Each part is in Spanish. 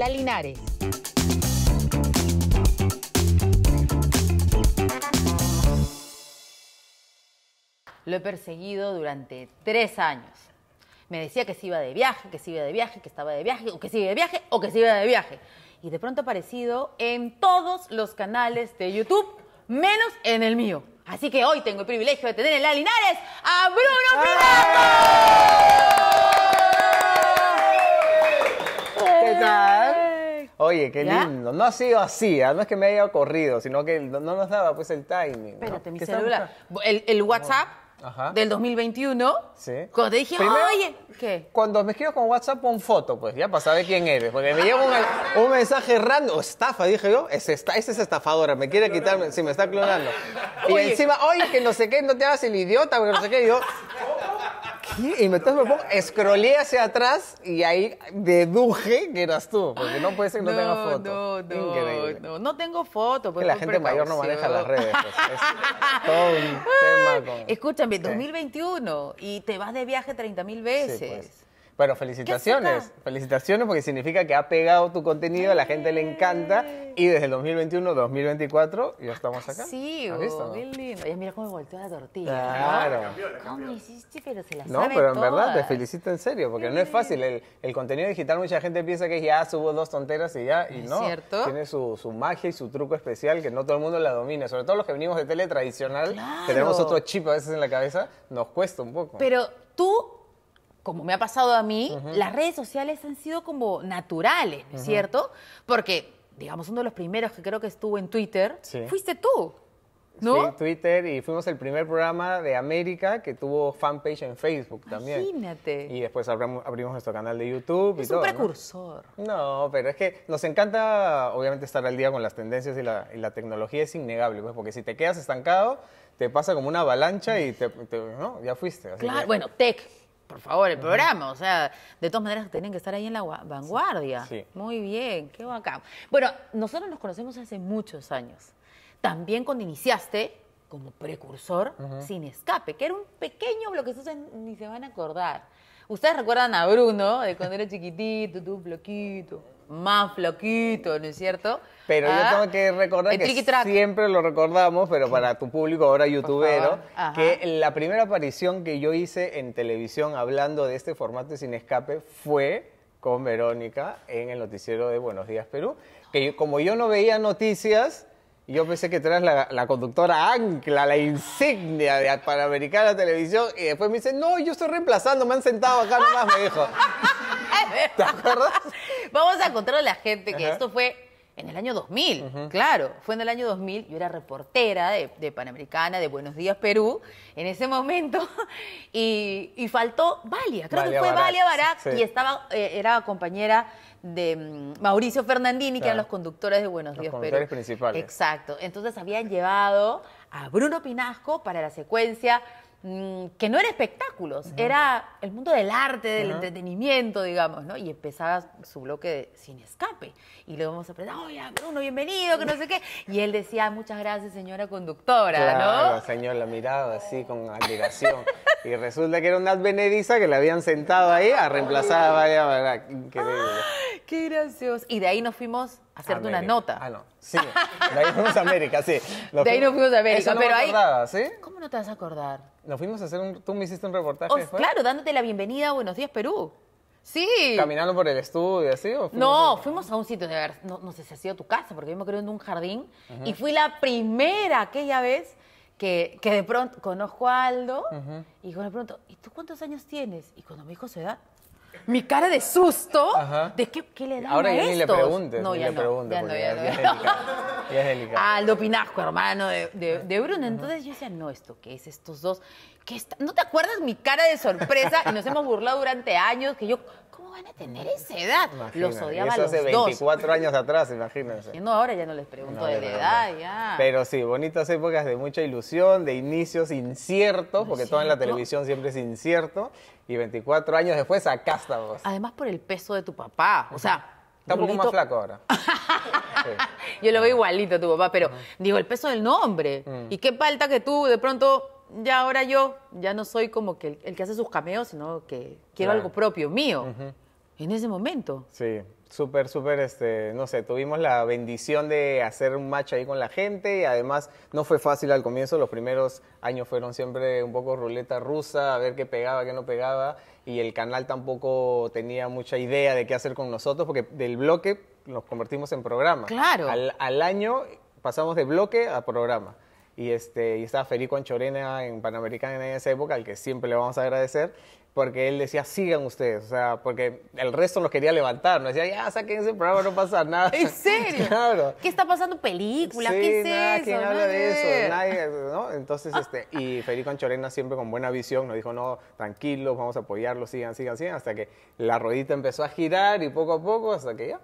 La Linares. Lo he perseguido durante tres años. Me decía que se iba de viaje, que se iba de viaje, que estaba de viaje, o que se iba de viaje, o que se iba de viaje. Y de pronto ha aparecido en todos los canales de YouTube, menos en el mío. Así que hoy tengo el privilegio de tener en la Linares a Bruno Oye, qué lindo. No ha sido así, ¿ah? no es que me haya ocurrido, sino que no, nos daba pues el timing. Espérate, mi celular. El, WhatsApp. del 2021. Sí. Cuando te dije, oye, ¿qué? Cuando me escribo con WhatsApp, con foto, pues, ya para saber quién eres. Porque me llega un, mensaje random, estafa, dije yo, es esa es estafadora, me quiere quitarme, si me está clonando. Y encima, oye, que no sé qué, no te hagas el idiota, porque no sé qué, yo... Y entonces me pongo, escrolé hacia atrás y ahí deduje que eras tú, porque no puede ser que no, tenga foto. No, no, no, tengo foto. Porque pues, la gente mayor no maneja las redes. Pues, es todo un tema. Escúchame, 2021 y te vas de viaje 30 mil pues. veces. Bueno, felicitaciones, felicitaciones porque significa que ha pegado tu contenido, a la gente le encanta y desde el 2021, 2024 ya estamos acá. Sí, oh, lindo. mira cómo me volteó la tortilla. Claro. No pero No, pero en verdad te felicito en serio porque no es fácil. El, contenido digital mucha gente piensa que ya subo dos tonteras y ya, y no. Tiene su, magia y su truco especial que no todo el mundo la domina. Sobre todo los que venimos de tele tradicional, tenemos otro chip a veces en la cabeza, nos cuesta un poco. Pero tú como me ha pasado a mí, las redes sociales han sido como naturales, es cierto? Porque, digamos, uno de los primeros que creo que estuvo en Twitter, fuiste tú. ¿No? Sí, Twitter y fuimos el primer programa de América que tuvo fanpage en Facebook también. Imagínate. Y después abrimos, nuestro canal de YouTube es un precursor. ¿no? pero es que nos encanta obviamente estar al día con las tendencias y la, tecnología es innegable, pues, porque si te quedas estancado te pasa como una avalancha y ya fuiste. claro, bueno, tech, por favor, el programa. O sea, de todas maneras tienen que estar ahí en la vanguardia. Sí. Muy bien, qué bacán. Bueno, nosotros nos conocemos hace muchos años. También cuando iniciaste como precursor sin escape, que era un pequeño ustedes ni se van a acordar. Ustedes recuerdan a Bruno de cuando era chiquitito, tu bloquito más floquito, ¿no es cierto? Pero yo ah, tengo que recordar que siempre lo recordamos, pero para tu público ahora youtubero, que la primera aparición que yo hice en televisión hablando de este formato sin escape fue con Verónica en el noticiero de Buenos Días Perú, que como yo no veía noticias, yo pensé que tú la, conductora ancla, la insignia de Panamericana Televisión, y después me dice, no, yo estoy reemplazando, me han sentado acá nomás, me dijo. ¿Te acuerdas? Vamos a contar a la gente que esto fue en el año 2000, claro, fue en el año 2000, yo era reportera de, Panamericana, de Buenos Días Perú, en ese momento, y, faltó Valia, creo que fue Valia Barak, y estaba, eh, era compañera de mm, Mauricio Fernandini, que eran los conductores de Buenos Días Perú. Los principales. Exacto, entonces habían llevado a Bruno Pinasco para la secuencia Mm, que no era espectáculos, era el mundo del arte, del entretenimiento, digamos, ¿no? Y empezaba su bloque sin escape. Y luego vamos a preguntar, oye, Bruno, bienvenido, que no sé qué. Y él decía, muchas gracias, señora conductora, ¿no? señor, la miraba así con admiración. y resulta que era una advenediza que la habían sentado ahí a reemplazar a Qué gracioso. Y de ahí nos fuimos a hacerte una nota. Ah, no. Sí. De ahí fuimos a América, sí. de ahí nos fuimos a América. pero ahí... ¿Cómo no te vas a acordar? nos fuimos a hacer un... Tú me hiciste un reportaje. Oh, claro, dándote la bienvenida a Buenos Días Perú. Sí. ¿Caminando por el estudio, así? O no, fuimos a un sitio, de no, no sé si ha sido tu casa, porque yo me creo en un jardín. Y fui la primera aquella vez que, que de pronto conozco a Aldo y de le pregunto, ¿y tú cuántos años tienes? Y cuando me dijo su edad, mi cara de susto de qué, le da Ahora ya ni le preguntes. No, no, ya ya, es delicado. Ah, hermano, de, Bruno. Entonces yo decía, no, ¿esto qué es? Estos dos. ¿Qué está? ¿No te acuerdas mi cara de sorpresa? Y nos hemos burlado durante años que yo ¿cómo van a tener esa edad? los odiaba eso hace 24 años atrás, imagínense. No, ahora ya no les pregunto de la edad, ya. Pero sí, bonitas épocas de mucha ilusión, de inicios inciertos, porque todo en la televisión siempre es incierto. Y 24 años después sacaste Además por el peso de tu papá, o sea... Está un poco más flaco ahora. Yo lo veo igualito a tu papá, pero digo, el peso del nombre. Mm. Y qué falta que tú de pronto ya ahora yo ya no soy como que el, que hace sus cameos, sino que quiero algo propio mío. En ese momento. Sí, súper, súper, este, no sé, tuvimos la bendición de hacer un match ahí con la gente y además no fue fácil al comienzo, los primeros años fueron siempre un poco ruleta rusa, a ver qué pegaba, qué no pegaba y el canal tampoco tenía mucha idea de qué hacer con nosotros porque del bloque nos convertimos en programa. Claro. al año pasamos de bloque a programa y, este, y estaba Felipe Anchorena en Panamericana en esa época, al que siempre le vamos a agradecer, porque él decía, sigan ustedes, o sea, porque el resto los quería levantar, nos decía, ya, saquen ese programa, no pasa nada. ¿En serio? claro. ¿Qué está pasando? ¿Película? ¿Qué es eso? ¿Quién habla de eso? Nadie, ¿no? Entonces, este, y Federico Anchorena siempre con buena visión nos dijo, no, tranquilos, vamos a apoyarlo sigan, sigan, sigan, hasta que la ruedita empezó a girar y poco a poco, hasta que ya,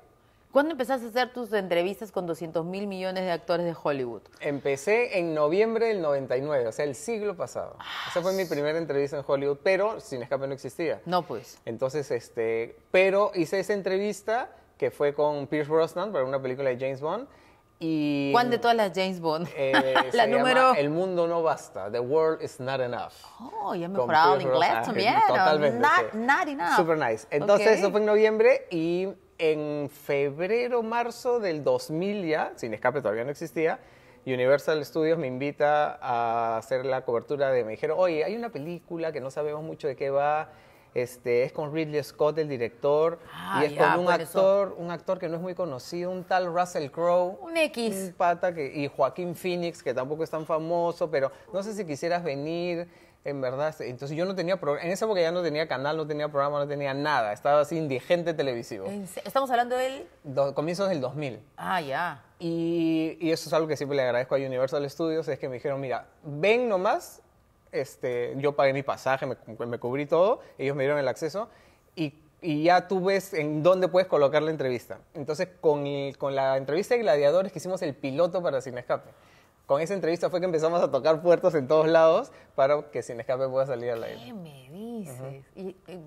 ¿Cuándo empezaste a hacer tus entrevistas con 200 mil millones de actores de Hollywood? Empecé en noviembre del 99, o sea, el siglo pasado. Esa fue mi ah, primera entrevista en Hollywood, pero Sin Escape no existía. No, pues. Entonces, este, pero hice esa entrevista que fue con Pierce Brosnan para una película de James Bond. Y, ¿Cuál de todas las James Bond? Eh, la se número. Llama el mundo no basta. The world is not enough. Oh, ya me he inglés también. Totalmente. Not, Super nice. Entonces, eso fue en noviembre y en febrero, marzo del 2000 ya, Sin Escape todavía no existía, Universal Studios me invita a hacer la cobertura de, me dijeron, oye, hay una película que no sabemos mucho de qué va, este, es con Ridley Scott, el director, ah, y es con un actor, un actor que no es muy conocido, un tal Russell Crowe. Un X. pata que, y Joaquín Phoenix, que tampoco es tan famoso, pero no sé si quisieras venir en verdad, este, entonces yo no tenía en esa época ya no tenía canal, no tenía programa, no tenía nada, estaba así indigente televisivo. Estamos hablando del... comienzos del 2000. Ah, ya. Y, eso es algo que siempre le agradezco a Universal Studios, es que me dijeron, mira, ven nomás, este, yo pagué mi pasaje, me, cubrí todo, ellos me dieron el acceso y ya tú ves en dónde puedes colocar la entrevista. Entonces, con, la entrevista de gladiadores que hicimos el piloto para Sin Escape con esa entrevista fue que empezamos a tocar puertos en todos lados para que Sin Escape pueda salir al aire. ¿Qué me dices?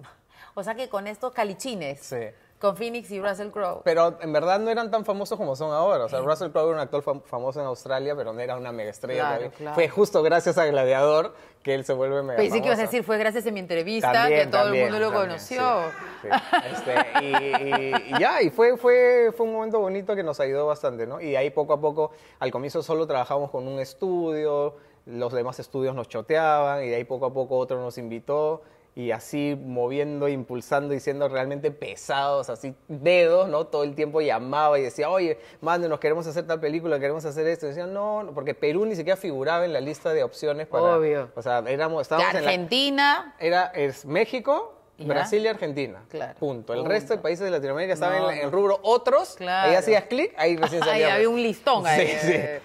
o sea que con estos calichines. Sí. Con Phoenix y Russell Crowe. Pero en verdad no eran tan famosos como son ahora. O sea, Russell Crowe era un actor famoso en Australia, pero no era una megaestrella. Fue justo gracias a Gladiador que él se vuelve mega Sí, que ibas a decir, fue gracias a mi entrevista que todo el mundo lo conoció. Este, y, ya, y fue, fue, fue un momento bonito que nos ayudó bastante, ¿no? Y ahí poco a poco, al comienzo solo trabajábamos con un estudio, los demás estudios nos choteaban y de ahí poco a poco otro nos invitó y así moviendo, impulsando y siendo realmente pesados, así dedos, ¿no? Todo el tiempo llamaba y decía, oye, nos queremos hacer tal película, queremos hacer esto. Y decían, no, porque Perú ni siquiera figuraba en la lista de opciones para... Obvio. O sea, éramos, estábamos Argentina. era es México, Brasil y Argentina. Claro. Punto. El resto de países de Latinoamérica estaban en el rubro otros. Claro. Ahí hacías clic, ahí recién salía. Ahí había un listón. Ahí. Sí, sí. Eh,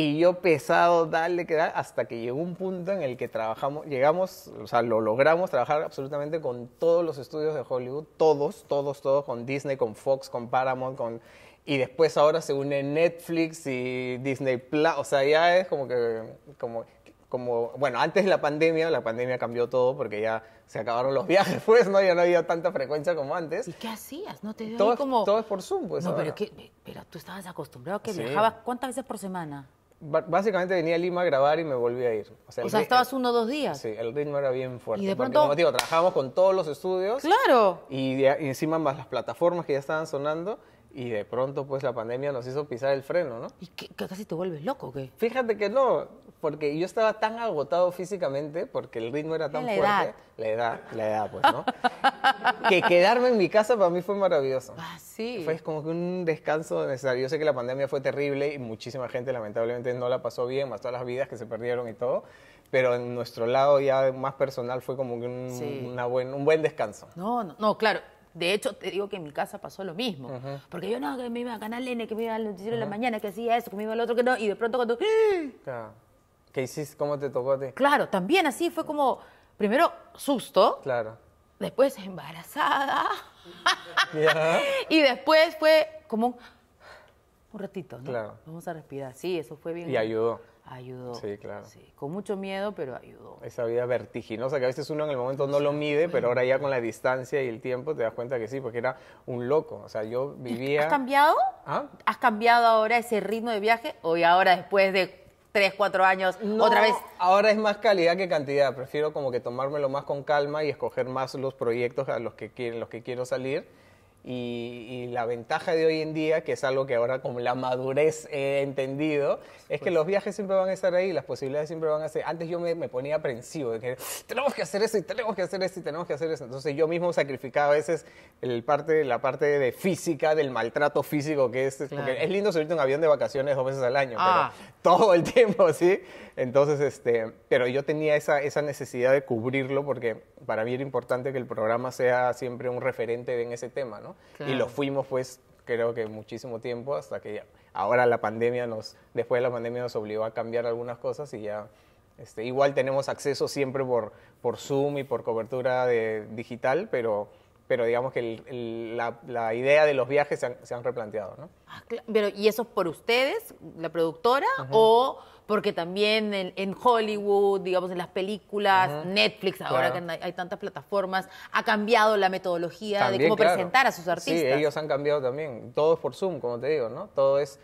y yo pesado dale que da, hasta que llegó un punto en el que trabajamos, llegamos, o sea, lo logramos trabajar absolutamente con todos los estudios de Hollywood, todos, todos, todos, con Disney, con Fox, con Paramount, con y después ahora se une Netflix y Disney Plus, o sea, ya es como que como como bueno, antes de la pandemia, la pandemia cambió todo porque ya se acabaron los viajes, pues, ¿no? Ya no había tanta frecuencia como antes. ¿Y qué hacías? No te dio todo, como... todo es por Zoom, pues. No, pero, pero tú estabas acostumbrado a que viajabas, ¿cuántas veces por semana? básicamente venía a Lima a grabar y me volví a ir. O sea, estabas uno o dos días. Sí, el ritmo era bien fuerte. de pronto... Porque, como digo, trabajábamos con todos los estudios. Claro. Y, encima más las plataformas que ya estaban sonando. Y de pronto, pues, la pandemia nos hizo pisar el freno, ¿no? ¿Y que, casi te vuelves loco qué? Fíjate que no porque yo estaba tan agotado físicamente, porque el ritmo era tan fuerte, la edad, la edad, pues, ¿no? que quedarme en mi casa para mí fue maravilloso. Ah, sí. Fue como que un descanso necesario. Yo sé que la pandemia fue terrible y muchísima gente lamentablemente no la pasó bien, más todas las vidas que se perdieron y todo, pero en nuestro lado ya más personal fue como que un, una buen, un buen descanso. No, no, no, claro. De hecho, te digo que en mi casa pasó lo mismo. Porque yo no, que me iba a Canal N, que me iba al noticiero de la mañana, que hacía eso, que me iba al otro, que no. Y de pronto cuando... Claro ¿Qué hiciste? ¿Cómo te tocó a ti? Claro, también así fue como, primero, susto. Claro. Después, embarazada. y después fue como un, ratito, ¿no? Claro. Vamos a respirar. Sí, eso fue bien. Y ayudó. Ayudó. Sí, claro. Sí, con mucho miedo, pero ayudó. Esa vida vertiginosa que a veces uno en el momento no lo mide, pero ahora ya con la distancia y el tiempo te das cuenta que sí, porque era un loco. O sea, yo vivía. ¿Has cambiado? ¿Ah? ¿Has cambiado ahora ese ritmo de viaje? ¿O ahora después de tres, cuatro años, otra vez. Ahora es más calidad que cantidad. Prefiero como que tomármelo más con calma y escoger más los proyectos a los que, los que quiero salir y, la ventaja de hoy en día, que es algo que ahora con la madurez he entendido, es que pues. los viajes siempre van a estar ahí, las posibilidades siempre van a ser. Antes yo me, ponía aprensivo de que tenemos que hacer eso y tenemos que hacer eso y tenemos que hacer eso. Entonces yo mismo sacrificaba a veces el parte, la parte de física, del maltrato físico que es. es Porque es lindo subirte un avión de vacaciones dos veces al año, pero ah. todo el tiempo, ¿sí? Entonces, este, pero yo tenía esa, esa necesidad de cubrirlo porque para mí era importante que el programa sea siempre un referente en ese tema, ¿no? Y lo fuimos, pues, creo que muchísimo tiempo hasta que ahora la pandemia nos, después de la pandemia nos obligó a cambiar algunas cosas y ya, este, igual tenemos acceso siempre por, por Zoom y por cobertura digital, pero pero digamos que la, idea de los viajes se han, replanteado, ¿no? Ah, pero, ¿Y eso es por ustedes, la productora, o porque también en, Hollywood, digamos, en las películas, Netflix, ahora que hay, tantas plataformas, ha cambiado la metodología de cómo presentar a sus artistas. Sí, ellos han cambiado también. Todo es por Zoom, como te digo, ¿no? Todo es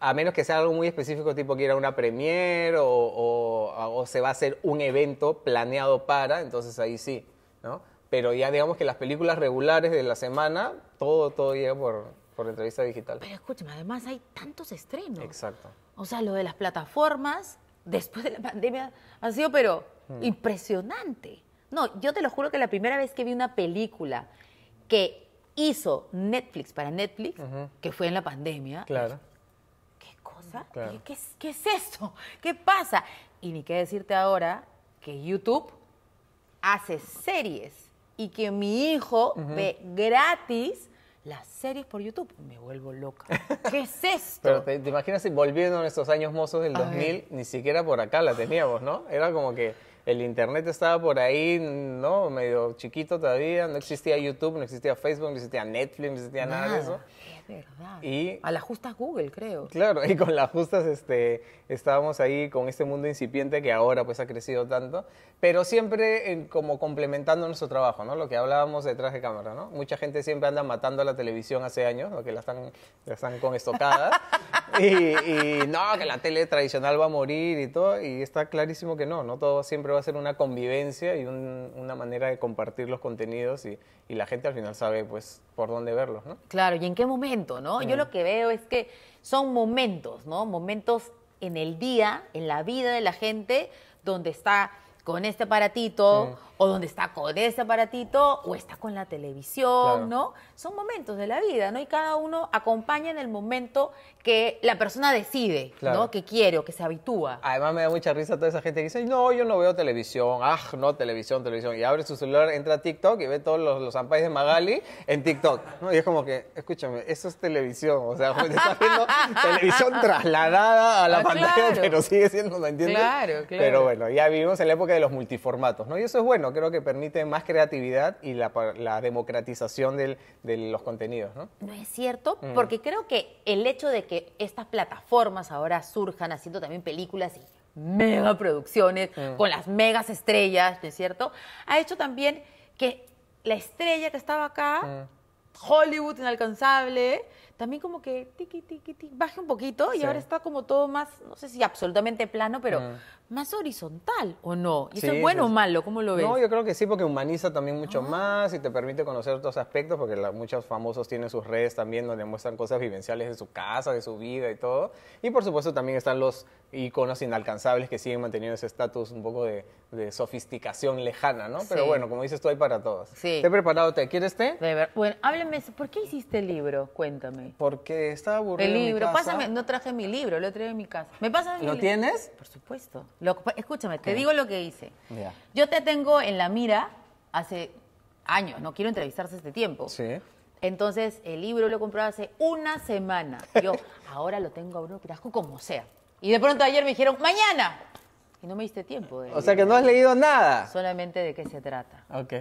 a menos que sea algo muy específico, tipo que ir una premiere o, o, se va a hacer un evento planeado para, entonces ahí sí, ¿no? Pero ya digamos que las películas regulares de la semana, todo, todo llega por, por entrevista digital. Pero escúchame, además hay tantos estrenos. Exacto. O sea, lo de las plataformas, después de la pandemia, ha sido, pero hmm. impresionante. No, yo te lo juro que la primera vez que vi una película que hizo Netflix para Netflix, que fue en la pandemia. Claro. ¿Qué cosa? ¿Qué, es esto? ¿Qué pasa? Y ni qué decirte ahora que YouTube hace series y que mi hijo ve gratis las series por YouTube. Me vuelvo loca. ¿Qué es esto? Pero te, imaginas si volviendo en esos años mozos del 2000, ni siquiera por acá la teníamos, ¿no? Era como que el internet estaba por ahí, ¿no? Medio chiquito todavía, no existía YouTube, no existía Facebook, no existía Netflix, no existía nada, nada de eso verdad. Y, a las justas Google, creo. Claro, y con las justas este, estábamos ahí con este mundo incipiente que ahora pues ha crecido tanto, pero siempre eh, como complementando nuestro trabajo, ¿no? Lo que hablábamos detrás de cámara, ¿no? Mucha gente siempre anda matando a la televisión hace años, porque que la están, están con estocadas, y, no, que la tele tradicional va a morir y todo, y está clarísimo que no, ¿no? Todo siempre va a ser una convivencia y una manera de compartir los contenidos y, y la gente al final sabe pues por dónde verlos, ¿no? Claro, y en qué momento, ¿no? Yo lo que veo es que son momentos, ¿no? Momentos en el día, en la vida de la gente, donde está con este aparatito, o donde está con ese aparatito, o está con la televisión, ¿no? Son momentos de la vida, ¿no? Y cada uno acompaña en el momento que la persona decide, Que quiere o que se habitúa. Además me da mucha risa toda esa gente que dice, no, yo no veo televisión, ah, no, televisión, televisión. Y abre su celular, entra a TikTok y ve todos los, los de Magali en TikTok. ¿no? Y es como que, escúchame, eso es televisión. O sea, televisión trasladada a la ah, pantalla, pero sigue siendo, ¿me entiendes? Claro, claro. Pero bueno, ya vivimos en la época de los multiformatos, ¿no? Y eso es bueno, creo que permite más creatividad y la, democratización de los contenidos, ¿no? No es cierto, mm. porque creo que el hecho de que estas plataformas ahora surjan haciendo también películas y mega producciones con las megas estrellas, ¿no es cierto? Ha hecho también que la estrella que estaba acá, Hollywood inalcanzable, también como que tiqui, tiqui, tiqui, baje un poquito y ahora está como todo más, no sé si absolutamente plano, pero ah. más horizontal, ¿o no? ¿Y eso es bueno o malo? ¿Cómo lo ves? No, yo creo que sí, porque humaniza también mucho ah. más y te permite conocer otros aspectos, porque muchos famosos tienen sus redes también donde muestran cosas vivenciales de su casa, de su vida y todo. Y por supuesto también están los iconos inalcanzables que siguen manteniendo ese estatus un poco de, sofisticación lejana, ¿no? Pero bueno, como dices estoy hay para todos. Sí. Te he preparado, ¿te quieres té? De ver, bueno, háblame, ¿por qué hiciste el libro? Cuéntame. Porque estaba aburrido. El libro, pásame, no traje mi libro, lo traje en mi casa. ¿Me pasas ¿Lo tienes? Por supuesto. escúchame, te digo lo que hice. Yo te tengo en la mira hace años, no quiero entrevistarse este tiempo. Sí. Entonces, el libro lo compré hace una semana. Yo, ahora lo tengo a Bruno Pirasco como sea. Y de pronto ayer me dijeron, mañana. Y no me diste tiempo. De o sea que no has leído nada. Solamente de qué se trata. Ok.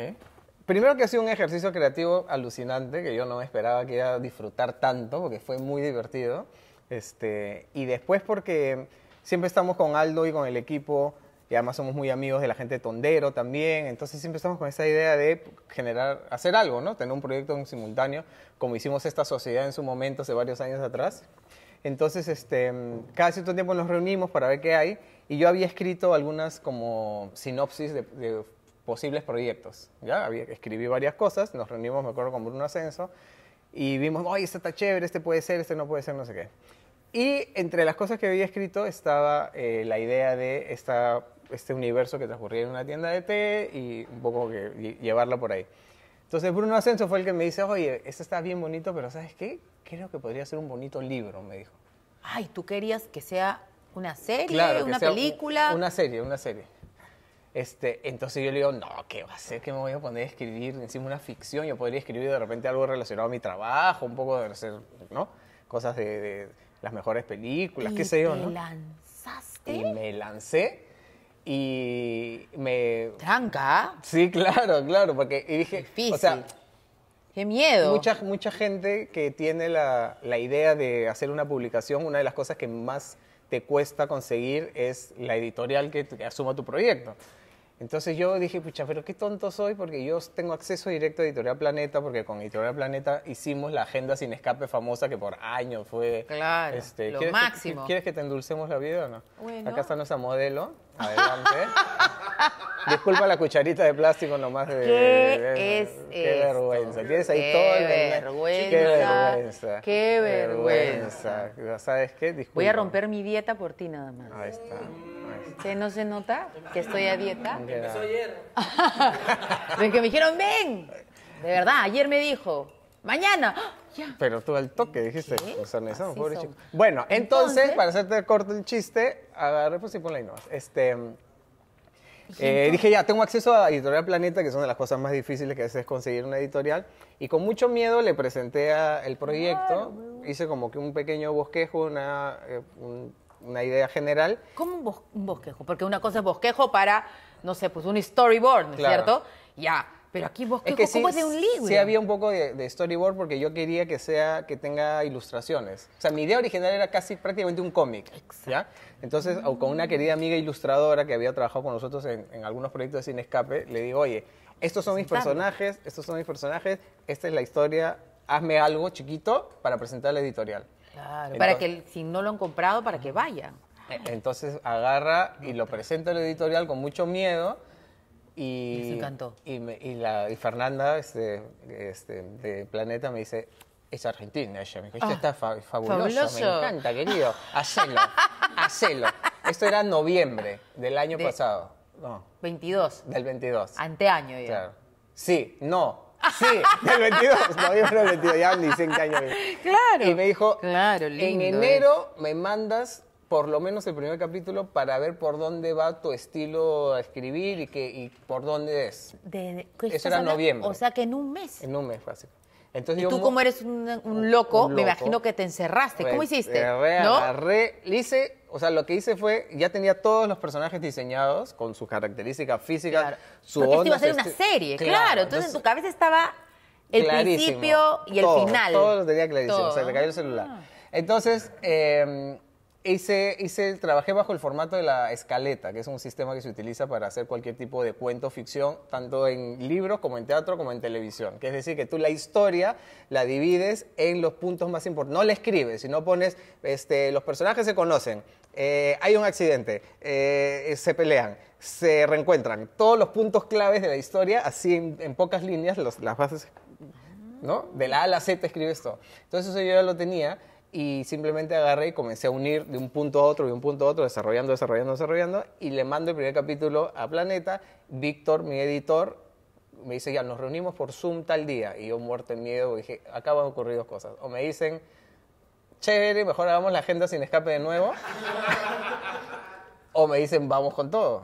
Primero que ha sido un ejercicio creativo alucinante que yo no esperaba que iba a disfrutar tanto porque fue muy divertido. Este, y después porque siempre estamos con Aldo y con el equipo y además somos muy amigos de la gente de Tondero también, entonces siempre estamos con esa idea de generar, hacer algo, ¿no? Tener un proyecto simultáneo, como hicimos esta sociedad en su momento hace varios años atrás. Entonces, este, cada cierto tiempo nos reunimos para ver qué hay y yo había escrito algunas como sinopsis de posibles proyectos. Ya Había, escribí varias cosas, nos reunimos, me acuerdo, con Bruno Ascenso y vimos, ay, este está chévere, este puede ser, este no puede ser, no sé qué. Y entre las cosas que había escrito estaba eh, la idea de este universo que transcurría en una tienda de té y un poco que llevarla por ahí. Entonces Bruno Ascenso fue el que me dice, oye, este está bien bonito, pero ¿sabes qué? Creo que podría ser un bonito libro, me dijo. Ay, tú querías que sea una serie, una película. una serie, una serie. Este, entonces yo le digo, no, ¿qué va a ser que me voy a poner a escribir encima una ficción? Yo podría escribir de repente algo relacionado a mi trabajo, un poco de hacer, ¿no? Cosas de, las mejores películas, qué sé yo, ¿no? lanzaste? Y me lancé y me... ¿Tranca? Sí, claro, claro, porque y dije... Difícil. O sea, ¡Qué miedo! Mucha, mucha gente que tiene la, la idea de hacer una publicación, una de las cosas que más te cuesta conseguir es la editorial que asuma tu proyecto. Entonces yo dije, pucha, pero qué tonto soy porque yo tengo acceso directo a Editorial Planeta, porque con Editorial Planeta hicimos la agenda sin escape famosa que por años fue... Claro, este, lo máximo. ¿Quieres que te endulcemos la vida o no? Bueno. Acá está nuestra modelo, adelante. Disculpa la cucharita de plástico nomás. De, ¿Qué vergüenza. Tienes ahí todo el... Vergüenza, qué vergüenza. Qué vergüenza. ¿Sabes qué? Voy a romper mi dieta por ti nada más. Ahí está no se nota que estoy a dieta? Empezó ayer. de que me dijeron, ven. De verdad, ayer me dijo, mañana. ¡Ah! Pero tú al toque dijiste, Bueno, entonces, para hacerte corto el chiste, agarré pues y ponla ahí nomás. Este, eh, dije, ya, tengo acceso a Editorial Planeta, que es una de las cosas más difíciles que es conseguir una editorial. Y con mucho miedo le presenté a el proyecto. hice como que un pequeño bosquejo, una, eh, un una idea general. ¿Cómo un, bosquejo? Porque una cosa es bosquejo para, no sé, pues un storyboard, cierto? Ya. Pero aquí bosquejo, es es de un libro? Sí había un poco de, storyboard porque yo quería que sea, que tenga ilustraciones. O sea, mi idea original era casi prácticamente un cómic. ¿ya? Entonces, con una querida amiga ilustradora que había trabajado con nosotros en, algunos proyectos de cine Escape, le digo, oye, estos son mis personajes, estos son mis personajes, esta es la historia, hazme algo chiquito para presentar la editorial para que si no lo han comprado, para que vayan. Eh, entonces agarra y lo presenta a editorial con mucho miedo. Y, Y, y, la, y Fernanda este, este, de Planeta me dice, es argentina ella. Me dijo, este ah, está me encanta, querido. Hacelo, hacelo. Esto era noviembre del año pasado. 22. Del 22. Anteaño ya. Claro. Sí, no, Sí, del 22, noviembre del 22, ya ni 100 años. Claro. Y me dijo, claro, lindo, en enero me mandas por lo menos el primer capítulo para ver por dónde va tu estilo a escribir y, que, y por dónde es. De, Eso era noviembre. O sea que en un mes. En un mes, básicamente. Entonces, tú, como eres un, loco, me imagino que te encerraste. ¿Cómo hiciste? Re, ¿No? hice, o sea, lo que hice fue, ya tenía todos los personajes diseñados con sus características físicas, su su Porque esto iba a ser una este serie, claro. Entonces, en tu cabeza estaba el principio y el final. Todo lo tenía clarísimo, todo. o sea, te cayó el celular. Ah. Entonces, eh, hice, trabajé bajo el formato de la escaleta, que es un sistema que se utiliza para hacer cualquier tipo de cuento ficción, tanto en libros como en teatro como en televisión. Que es decir, que tú la historia la divides en los puntos más importantes. No la escribes, sino pones, este, los personajes se conocen, eh, hay un accidente, eh, se pelean, se reencuentran. Todos los puntos claves de la historia, así en, pocas líneas, las bases, ¿no? De la A a la Z escribes todo. Entonces eso yo ya lo tenía y simplemente agarré y comencé a unir de un punto a otro, de un punto a otro, desarrollando, desarrollando, desarrollando, y le mando el primer capítulo a Planeta. Víctor, mi editor, me dice, ya, nos reunimos por Zoom tal día, y yo muerto en miedo, dije, acaban van ocurrir dos cosas. O me dicen, chévere, mejor hagamos la agenda sin escape de nuevo, o me dicen, vamos con todo.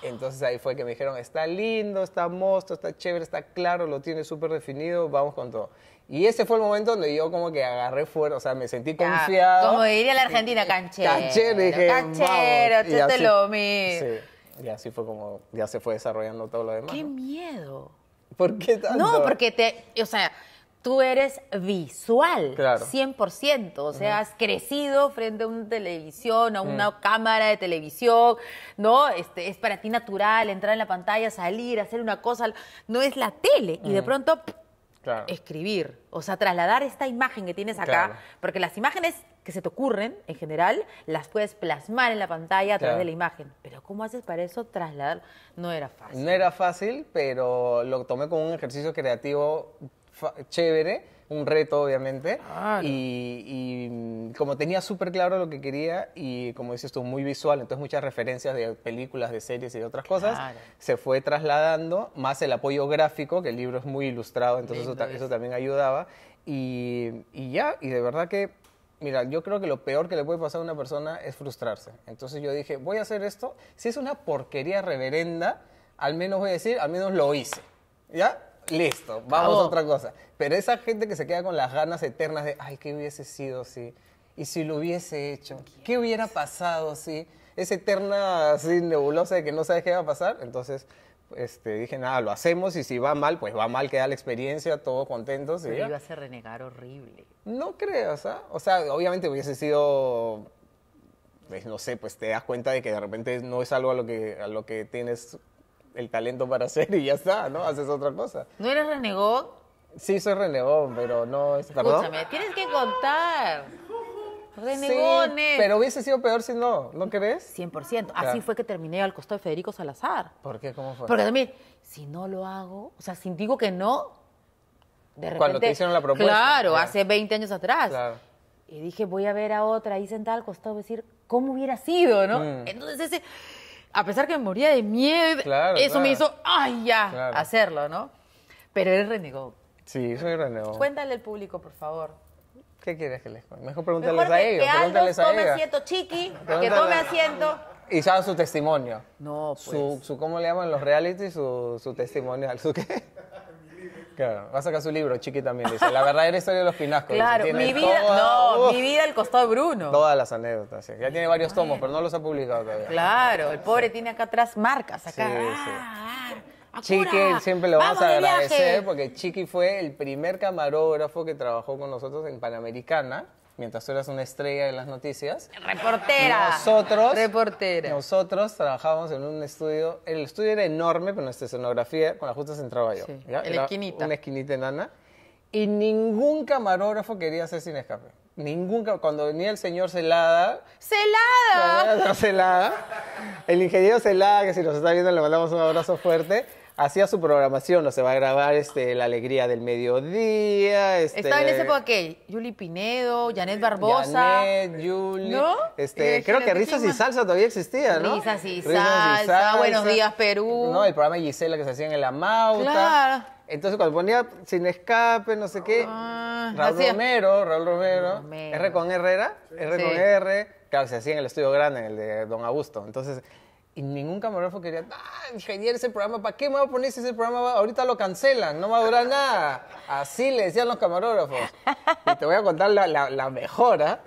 Entonces ahí fue que me dijeron, está lindo, está mosto, está chévere, está claro, lo tiene súper definido, vamos con todo. Y ese fue el momento donde yo como que agarré fuerza, o sea, me sentí confiado. Como diría la Argentina, canchero. Canchero, dije, Canchero, y así, lo Sí, y así fue como, ya se fue desarrollando todo lo demás. ¡Qué miedo! ¿Por qué tanto? No, porque te, o sea, tú eres visual, claro. 100%, o sea, has crecido frente a una televisión, a una mm. cámara de televisión, ¿no? Este, es para ti natural entrar en la pantalla, salir, hacer una cosa, no es la tele, y de mm. pronto escribir, o sea, trasladar esta imagen que tienes acá, porque las imágenes que se te ocurren en general las puedes plasmar en la pantalla a través de la imagen, pero ¿cómo haces para eso trasladar? No era fácil. No era fácil, pero lo tomé como un ejercicio creativo chévere un reto, obviamente. y, mm, como tenía súper claro lo que quería y como dices tú, muy visual, entonces muchas referencias de películas, de series y de otras cosas, se fue trasladando, más el apoyo gráfico, que el libro es muy ilustrado, entonces eso, también ayudaba. Y, y ya, y de verdad que Mira, yo creo que lo peor que le puede pasar a una persona es frustrarse. Entonces yo dije, voy a hacer esto. Si es una porquería reverenda, al menos voy a decir, al menos lo hice. ¿Ya? Listo, vamos, a otra cosa. Pero esa gente que se queda con las ganas eternas de, ay, ¿qué hubiese sido si? ¿Y si lo hubiese hecho? ¿Qué hubiera pasado si? Esa eterna así nebulosa de que no sabes qué va a pasar. Entonces, este, dije, nada, lo hacemos y si va mal, pues va mal, queda la experiencia, todos contentos. Pero a renegar horrible. No creo, ¿ah? O sea, obviamente hubiese sido, pues, no sé, pues te das cuenta de que de repente no es algo a lo que, a lo que tienes el talento para hacer y ya está, ¿no? Haces otra cosa. ¿No eres renegón? Sí, soy renegón, pero no es... Escúchame, tienes que contar. Renegones. Sí, pero hubiese sido peor si no, ¿no crees? 100%. Así fue que terminé al costado de Federico Salazar. ¿Por qué? ¿Cómo fue? Porque también, si no lo hago, o sea, si digo que no, de repente... Cuando te hicieron la propuesta. Claro, hace 20 años atrás. Claro. Y dije, voy a ver a otra ahí sentada al costado, decir, ¿cómo hubiera sido, no? Mm. Entonces ese a pesar que me moría de miedo, eso me hizo, ay, ya, hacerlo, ¿no? Pero él renegó. Sí, soy renegó. Cuéntale al público, por favor. ¿Qué quieres que les cuente? Mejor pregúntales a ellos. Que Aldo tome asiento chiqui, que tome asiento. Y saben su testimonio. No, pues. Su, su, ¿Cómo le llaman los reality? Su, su ¿al ¿Su qué? Claro, va a sacar su libro, Chiqui también dice. La verdadera historia de los pinascos. Claro, mi vida, no, mi vida al costado de Bruno. Todas las anécdotas. Ya tiene varios tomos, pero no los ha publicado todavía. Claro, el pobre tiene acá atrás marcas acá. Ah, Chiqui, siempre lo vas vamos a agradecer porque Chiqui fue el primer camarógrafo que trabajó con nosotros en Panamericana mientras tú eras una estrella de las noticias. Reportera. Nosotros. Reportera. Nosotros trabajábamos en un estudio. El estudio era enorme, pero nuestra escenografía, con la justa se entraba yo. En la esquinita. Una esquinita enana. Y ningún camarógrafo quería hacer sin escape. Ningún Cuando venía el señor Celada. ¡Celada! Celada. El ingeniero Celada, que si nos está viendo le mandamos un abrazo fuerte hacía su programación, no se va a grabar este, La Alegría del Mediodía. Este, Estaba en ese época que Juli Pinedo, Janet Barbosa. Janet, Yuli. ¿No? Este, eh, creo que Risas y Salsa todavía existía, ¿no? Risas y, salsa, Buenos Días Perú. No, el programa de Gisela que se hacía en La Mauta. Claro. Entonces cuando ponía Sin Escape, no sé qué, ah, Raúl Romero, Raúl Romero, R con Herrera, R con R, claro, se hacía en el estudio grande, en el de Don Augusto. Entonces y ningún camarógrafo quería, ah, ingeniero, ese programa, ¿para qué me voy a poner si ese programa ahorita lo cancelan? No va a durar nada. Así le decían los camarógrafos. Y te voy a contar la, la, mejora.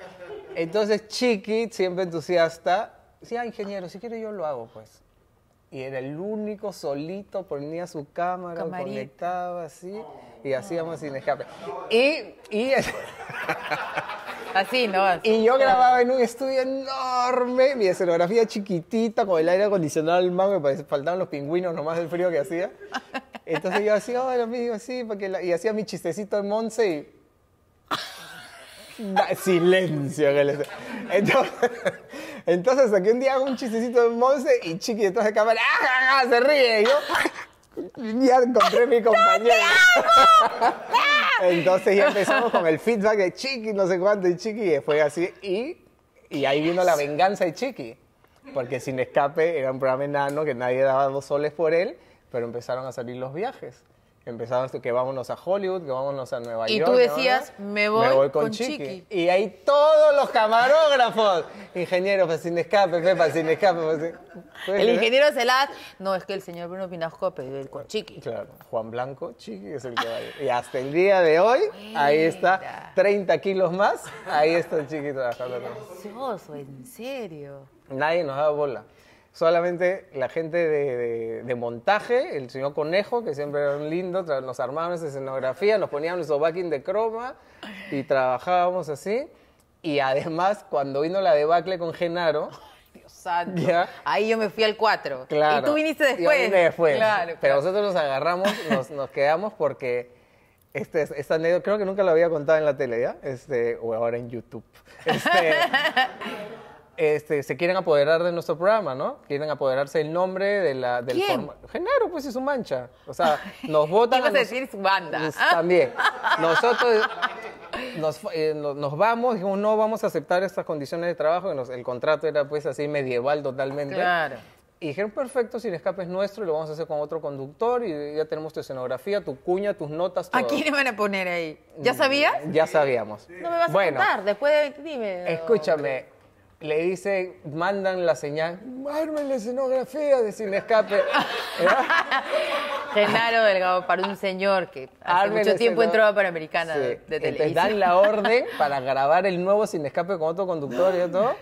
Entonces Chiqui, siempre entusiasta, decía, ah, ingeniero, si quiere yo lo hago, pues. Y era el único solito, ponía su cámara, conectaba así, y oh. hacíamos sin escape. Y, y Así, ¿no? Y yo grababa en un estudio enorme, mi escenografía chiquitita, con el aire acondicionado al mango, me faltaban los pingüinos nomás del frío que hacía. Entonces yo hacía, oh, amigo, sí, porque y hacía mi chistecito en Monse y... silencio. Entonces, entonces, aquí un día un chistecito de Monse y Chiqui detrás de cámara ¡ah, ah, ah! se ríe. Y yo, ya encontré mi compañero. Entonces ya empezamos con el feedback de Chiqui, no sé cuánto, y Chiqui, y fue así, y, y ahí vino la venganza de Chiqui. Porque Sin Escape era un programa enano que nadie daba dos soles por él, pero empezaron a salir los viajes. Empezamos, que vámonos a Hollywood, que vámonos a Nueva York. Y tú decías, me, voy con, Chiqui. Y ahí todos los camarógrafos, ingenieros pues, sin escape, Pepa, sin escape. Pues, pues, el ingeniero Celas, no, es que el señor Bruno Pinasco pedido el con Chiqui. Claro, Juan Blanco, Chiqui es el que va a ir. Y hasta el día de hoy, ahí está, 30 kilos más, ahí está el Chiqui trabajando. Qué en serio. Nadie nos da bola solamente la gente de, montaje, el señor Conejo, que siempre era un lindo, nos armaban esa escenografía, nos ponían nuestro backing de croma y trabajábamos así. Y además, cuando vino la debacle con Genaro, santo. Ahí yo me fui al cuatro. Claro. Y tú viniste después. después. Pero nosotros nos agarramos, nos, nos quedamos porque este, esta anécdota, creo que nunca la había contado en la tele, ¿ya? Este, o ahora en YouTube. Este, Este, se quieren apoderar de nuestro programa, ¿no? Quieren apoderarse del nombre de la, del formato. Genaro, pues, es su mancha. O sea, nos votan. Ibas a decir su banda. también. Nosotros nos, eh, vamos, dijimos, no vamos a aceptar estas condiciones de trabajo. el contrato era, pues, así medieval totalmente. Claro. Y dijeron, perfecto, si el escape es nuestro lo vamos a hacer con otro conductor y ya tenemos tu escenografía, tu cuña, tus notas, todo. ¿A quién van a poner ahí? ¿Ya sabías? Ya sabíamos. No me vas a contar, después dime. Escúchame, le dice, mandan la señal, armen la escenografía de Sin Escape. Genaro Delgado, para un señor que hace mucho tiempo entró a Panamericana sí. de, dan la orden para grabar el nuevo Sin Escape con otro conductor y todo.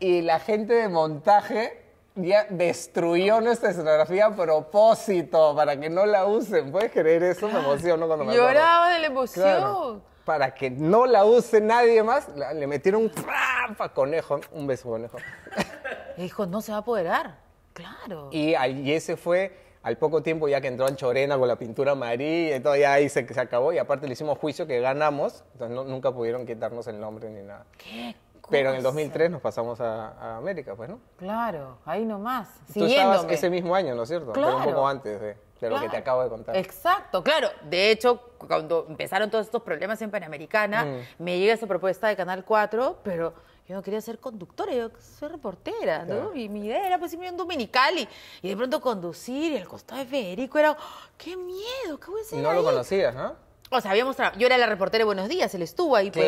Y la gente de montaje ya destruyó nuestra escenografía a propósito para que no la usen. ¿Puedes creer eso? Me emociono cuando me Lloraba de la emoción para que no la use nadie más, le metieron un para conejo, un beso conejo. Hijo, no se va a apoderar, claro. Y, ese fue al poco tiempo ya que entró en Chorena con la pintura amarilla y todo, ya ahí se, se acabó y aparte le hicimos juicio que ganamos, entonces nunca pudieron quitarnos el nombre ni nada. ¿Qué? Pero en el 2003 nos pasamos a, América, pues, ¿no? Claro, ahí nomás. Tú ese mismo año, ¿no es cierto? Claro. un poco antes de de lo que te acabo de contar. Exacto, claro. De hecho, cuando empezaron todos estos problemas en Panamericana, mm. me llega esa propuesta de Canal 4, pero yo no quería ser conductora, yo soy reportera, ¿no? Y mi idea era pues irme a un dominical y, de pronto conducir y el costado de Federico era, ¡qué miedo! ¿Qué voy a hacer No lo conocías, ¿no? O sea, habíamos yo era la reportera de Buenos Días, él estuvo ahí por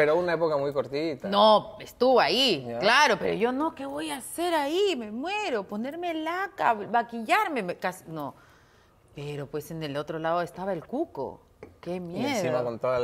pero una época muy cortita. No, estuvo ahí, claro, pero yo no, ¿qué voy a hacer ahí? Me muero, ponerme laca, maquillarme, casi, no. Pero pues en el otro lado estaba el cuco. Qué miedo. Y encima con todos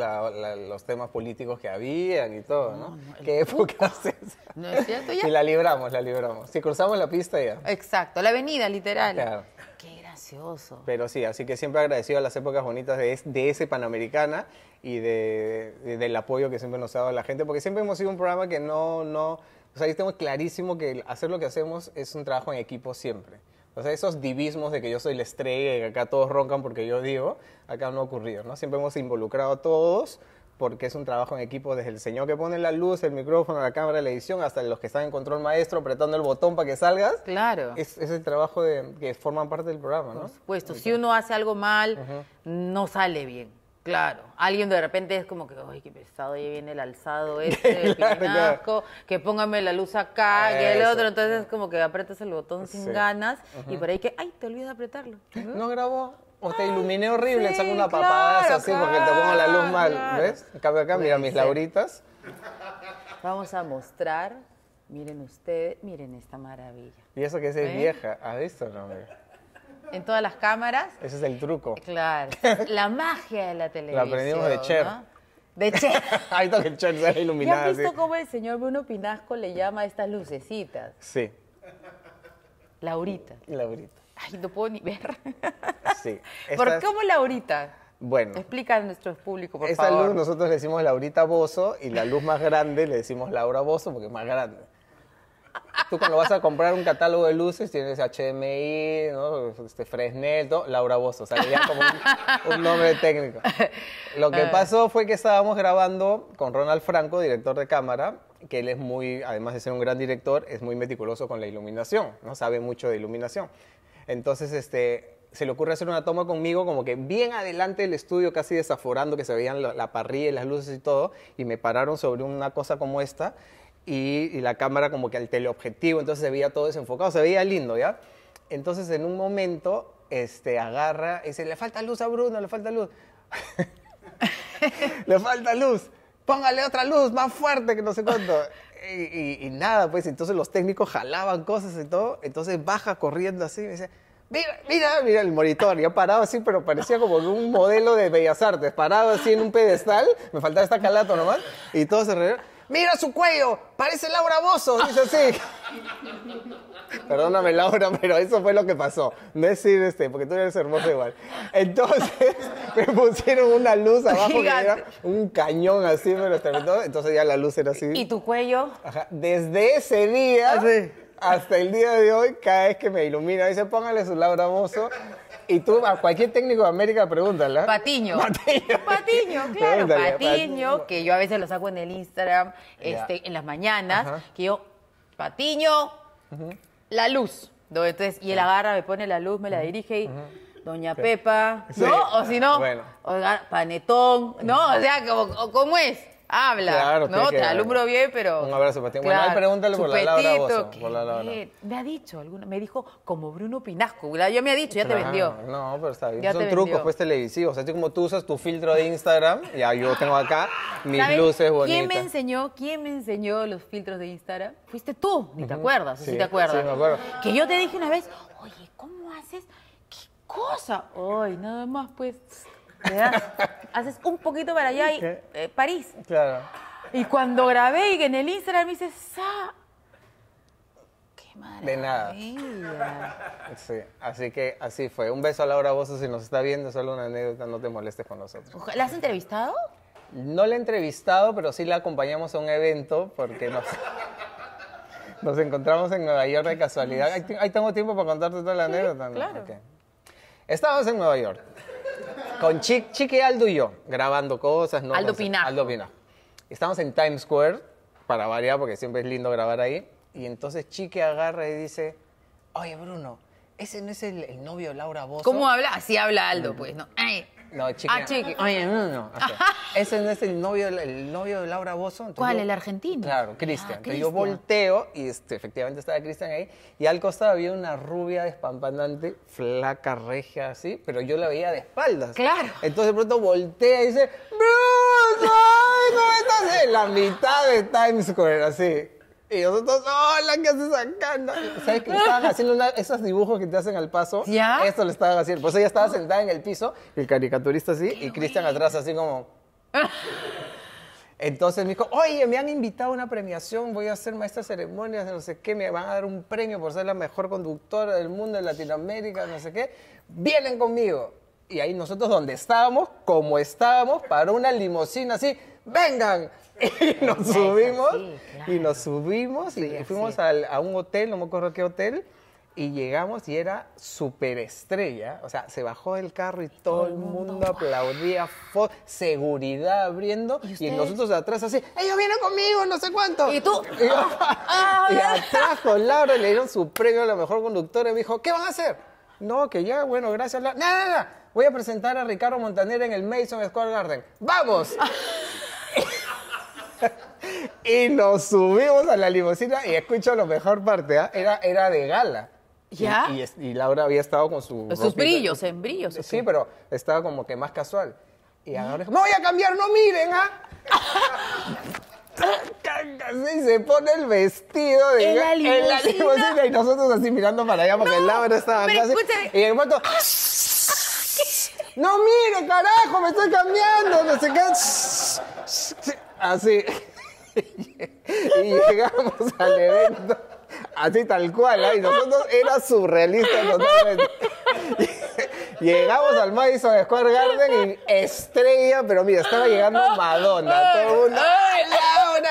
los temas políticos que habían y todo, ¿no? ¿no? no qué época No es cierto ya. Y la libramos, la libramos. Si cruzamos la pista ya. Exacto, la avenida literal. Claro. Qué gracioso. Pero sí, así que siempre agradecido a las épocas bonitas de, ese Panamericana y de, del apoyo que siempre nos ha dado la gente, porque siempre hemos sido un programa que no, no, o sea, ahí estamos clarísimo que hacer lo que hacemos es un trabajo en equipo siempre. O sea, esos divismos de que yo soy la estrella y que acá todos roncan porque yo digo, acá no ha ocurrido, ¿no? Siempre hemos involucrado a todos porque es un trabajo en equipo desde el señor que pone la luz, el micrófono, la cámara, la edición, hasta los que están en control maestro apretando el botón para que salgas. Claro. Es, el trabajo de, que forman parte del programa, ¿no? Por supuesto. si uno hace algo mal, no sale bien. Claro, alguien de repente es como que, ay, qué pesado, ahí viene el alzado este, el que póngame la luz acá, y el otro, entonces es como que aprietas el botón sin ganas y por ahí que, ay, te olvidas de apretarlo. ¿No, grabó? O te iluminé horrible, sí, saco una papada así porque te pongo la luz mal, ¿ves? acá, mira mis lauritas. Vamos a mostrar, miren ustedes, miren esta maravilla. Y eso que es ¿Eh? vieja, ¿has visto? No, en todas las cámaras. Ese es el truco. Claro. La magia de la televisión. La aprendimos de Cher. De Cher. Ahí está el Cher se ve iluminada. has visto cómo el señor Bruno Pinasco le llama a estas lucecitas? Sí. Laurita. Laurita. Ay, no puedo ni ver. Sí. ¿Por ¿Por cómo Laurita? Bueno. Explica a nuestro público, por favor. Esa luz nosotros le decimos Laurita Bozo y la luz más grande le decimos Laura Bozo porque es más grande tú cuando vas a comprar un catálogo de luces tienes HMI, ¿no? este, Fresnel, Laura Bozo, o sea, ya como un, nombre técnico. Lo que ah. pasó fue que estábamos grabando con Ronald Franco, director de cámara, que él es muy, además de ser un gran director, es muy meticuloso con la iluminación, no sabe mucho de iluminación. Entonces, este, se le ocurre hacer una toma conmigo como que bien adelante del estudio, casi desaforando que se veían la, la parrilla y las luces y todo, y me pararon sobre una cosa como esta y, la cámara como que al teleobjetivo, entonces se veía todo desenfocado, se veía lindo, ¿ya? Entonces en un momento este, agarra y dice, le falta luz a Bruno, le falta luz. le falta luz, póngale otra luz más fuerte que no sé cuánto. Y, nada, pues entonces los técnicos jalaban cosas y todo, entonces baja corriendo así y me dice, mira, mira, mira el monitor, ya parado así, pero parecía como un modelo de Bellas Artes, parado así en un pedestal, me faltaba esta calato nomás, y todo se re mira su cuello, parece Laura Bozo, dice así. Perdóname, Laura, pero eso fue lo que pasó. No es decir, este, porque tú eres hermoso igual. Entonces, me pusieron una luz abajo que era un cañón así, me lo Entonces ya la luz era así. ¿Y tu cuello? Ajá. Desde ese día. Ah, hasta el día de hoy, cada vez que me ilumina, dice, póngale su Laura Bozo, y tú a cualquier técnico de América pregúntale. ¿eh? Patiño. Patiño. claro. Patiño, que yo a veces lo saco en el Instagram, este, en las mañanas, que yo, Patiño, la luz. Entonces, y él agarra, me pone la luz, me la dirige y. Doña Pepa, ¿no? O si no, panetón, ¿no? O sea, cómo es? habla. ¿no? Te alumbro bien, pero. Un abrazo para ti. bueno, ahí pregúntale por la Laura Bozo, por Me ha dicho alguna, me dijo como Bruno Pinasco, ya me ha dicho, ya te vendió. No, pero está bien. Son trucos pues televisivos. Así como tú usas tu filtro de Instagram, ya yo tengo acá mis luces bonitas. ¿Quién me enseñó? ¿Quién me enseñó los filtros de Instagram? Fuiste tú, ni te acuerdas, sí, te acuerdas. Sí, me acuerdo. Que yo te dije una vez, oye, ¿cómo haces? ¿Qué cosa? Ay, nada más pues Haces un poquito para allá y eh, París. Claro. Y cuando grabé y en el Instagram me dice, ¡Qué maravilla! De nada. Sí, así que así fue. Un beso a Laura Bozo si nos está viendo, solo una anécdota, no te molestes con nosotros. ¿La has entrevistado? No la he entrevistado, pero sí la acompañamos a un evento porque nos, nos encontramos en Nueva York de casualidad. Ahí, tengo tiempo para contarte toda la anécdota. Claro. Estábamos en Nueva York. Con Chique, Aldo y yo, grabando cosas. No Aldo Pinajo. Aldo Estamos en Times Square, para variar, porque siempre es lindo grabar ahí. Y entonces Chique agarra y dice, oye, Bruno, ese no es el, novio Laura Bozo. ¿Cómo habla? Así habla Aldo, pues, ¿no? Ay, no, ah, Chiqui. Ah, Oye, no, no. Ese no es el novio, el novio de Laura Bozo. ¿Cuál? el argentino. Claro, ah, Cristian. yo volteo y este, efectivamente estaba Cristian ahí. Y al costado había una rubia despampanante, flaca, regia, así, pero yo la veía de espaldas. Claro. Entonces de pronto voltea y dice, ¡Bruce! ¡Ay, no estás en la mitad de Times Square! Así. Y nosotros, hola, ¿qué haces acá? ¿Sabes que estaban haciendo esos dibujos que te hacen al paso? ¿Ya? Esto lo estaban haciendo. Pues ella estaba sentada en el piso, el caricaturista así, y Cristian atrás así como... Entonces me dijo, oye, me han invitado a una premiación, voy a ser maestra de ceremonias, no sé qué, me van a dar un premio por ser la mejor conductora del mundo en Latinoamérica, no sé qué. Vienen conmigo. Y ahí nosotros donde estábamos, como estábamos, para una limosina así, vengan, y nos subimos, y nos subimos, y fuimos a un hotel, no me acuerdo qué hotel, y llegamos y era superestrella. O sea, se bajó del carro y, todo, el mundo, aplaudía, seguridad abriendo. ¿Y, nosotros atrás así, ellos vienen conmigo, no sé cuánto. Y tú. Y, ah, y atrás Laura le dieron su premio a la mejor conductora y me dijo, ¿qué van a hacer? No, que ya, bueno, gracias. Laura. Nada, nada, nada. Voy a presentar a Ricardo Montaner en el Mason Square Garden. ¡Vamos! y nos subimos a la limusina y escucho lo mejor parte, ¿eh? era, era de gala. ¿Ya? Y, Laura había estado con su sus brillos, en brillos. Sí, pero estaba como que más casual. Y ahora me voy a cambiar, no miren, ¿ah? Casi se pone el vestido de ¿En la, ¿En la, limusina y nosotros así mirando para allá porque Laura estaba casi. Eh. Y en el no mire, carajo, me estoy cambiando, no sé Así. y llegamos al evento así tal cual, ¿eh? y nosotros era surrealista totalmente. Llegamos al Madison Square Garden y estrella, pero mira, estaba llegando Madonna, todo mundo, ¡ay, Laura,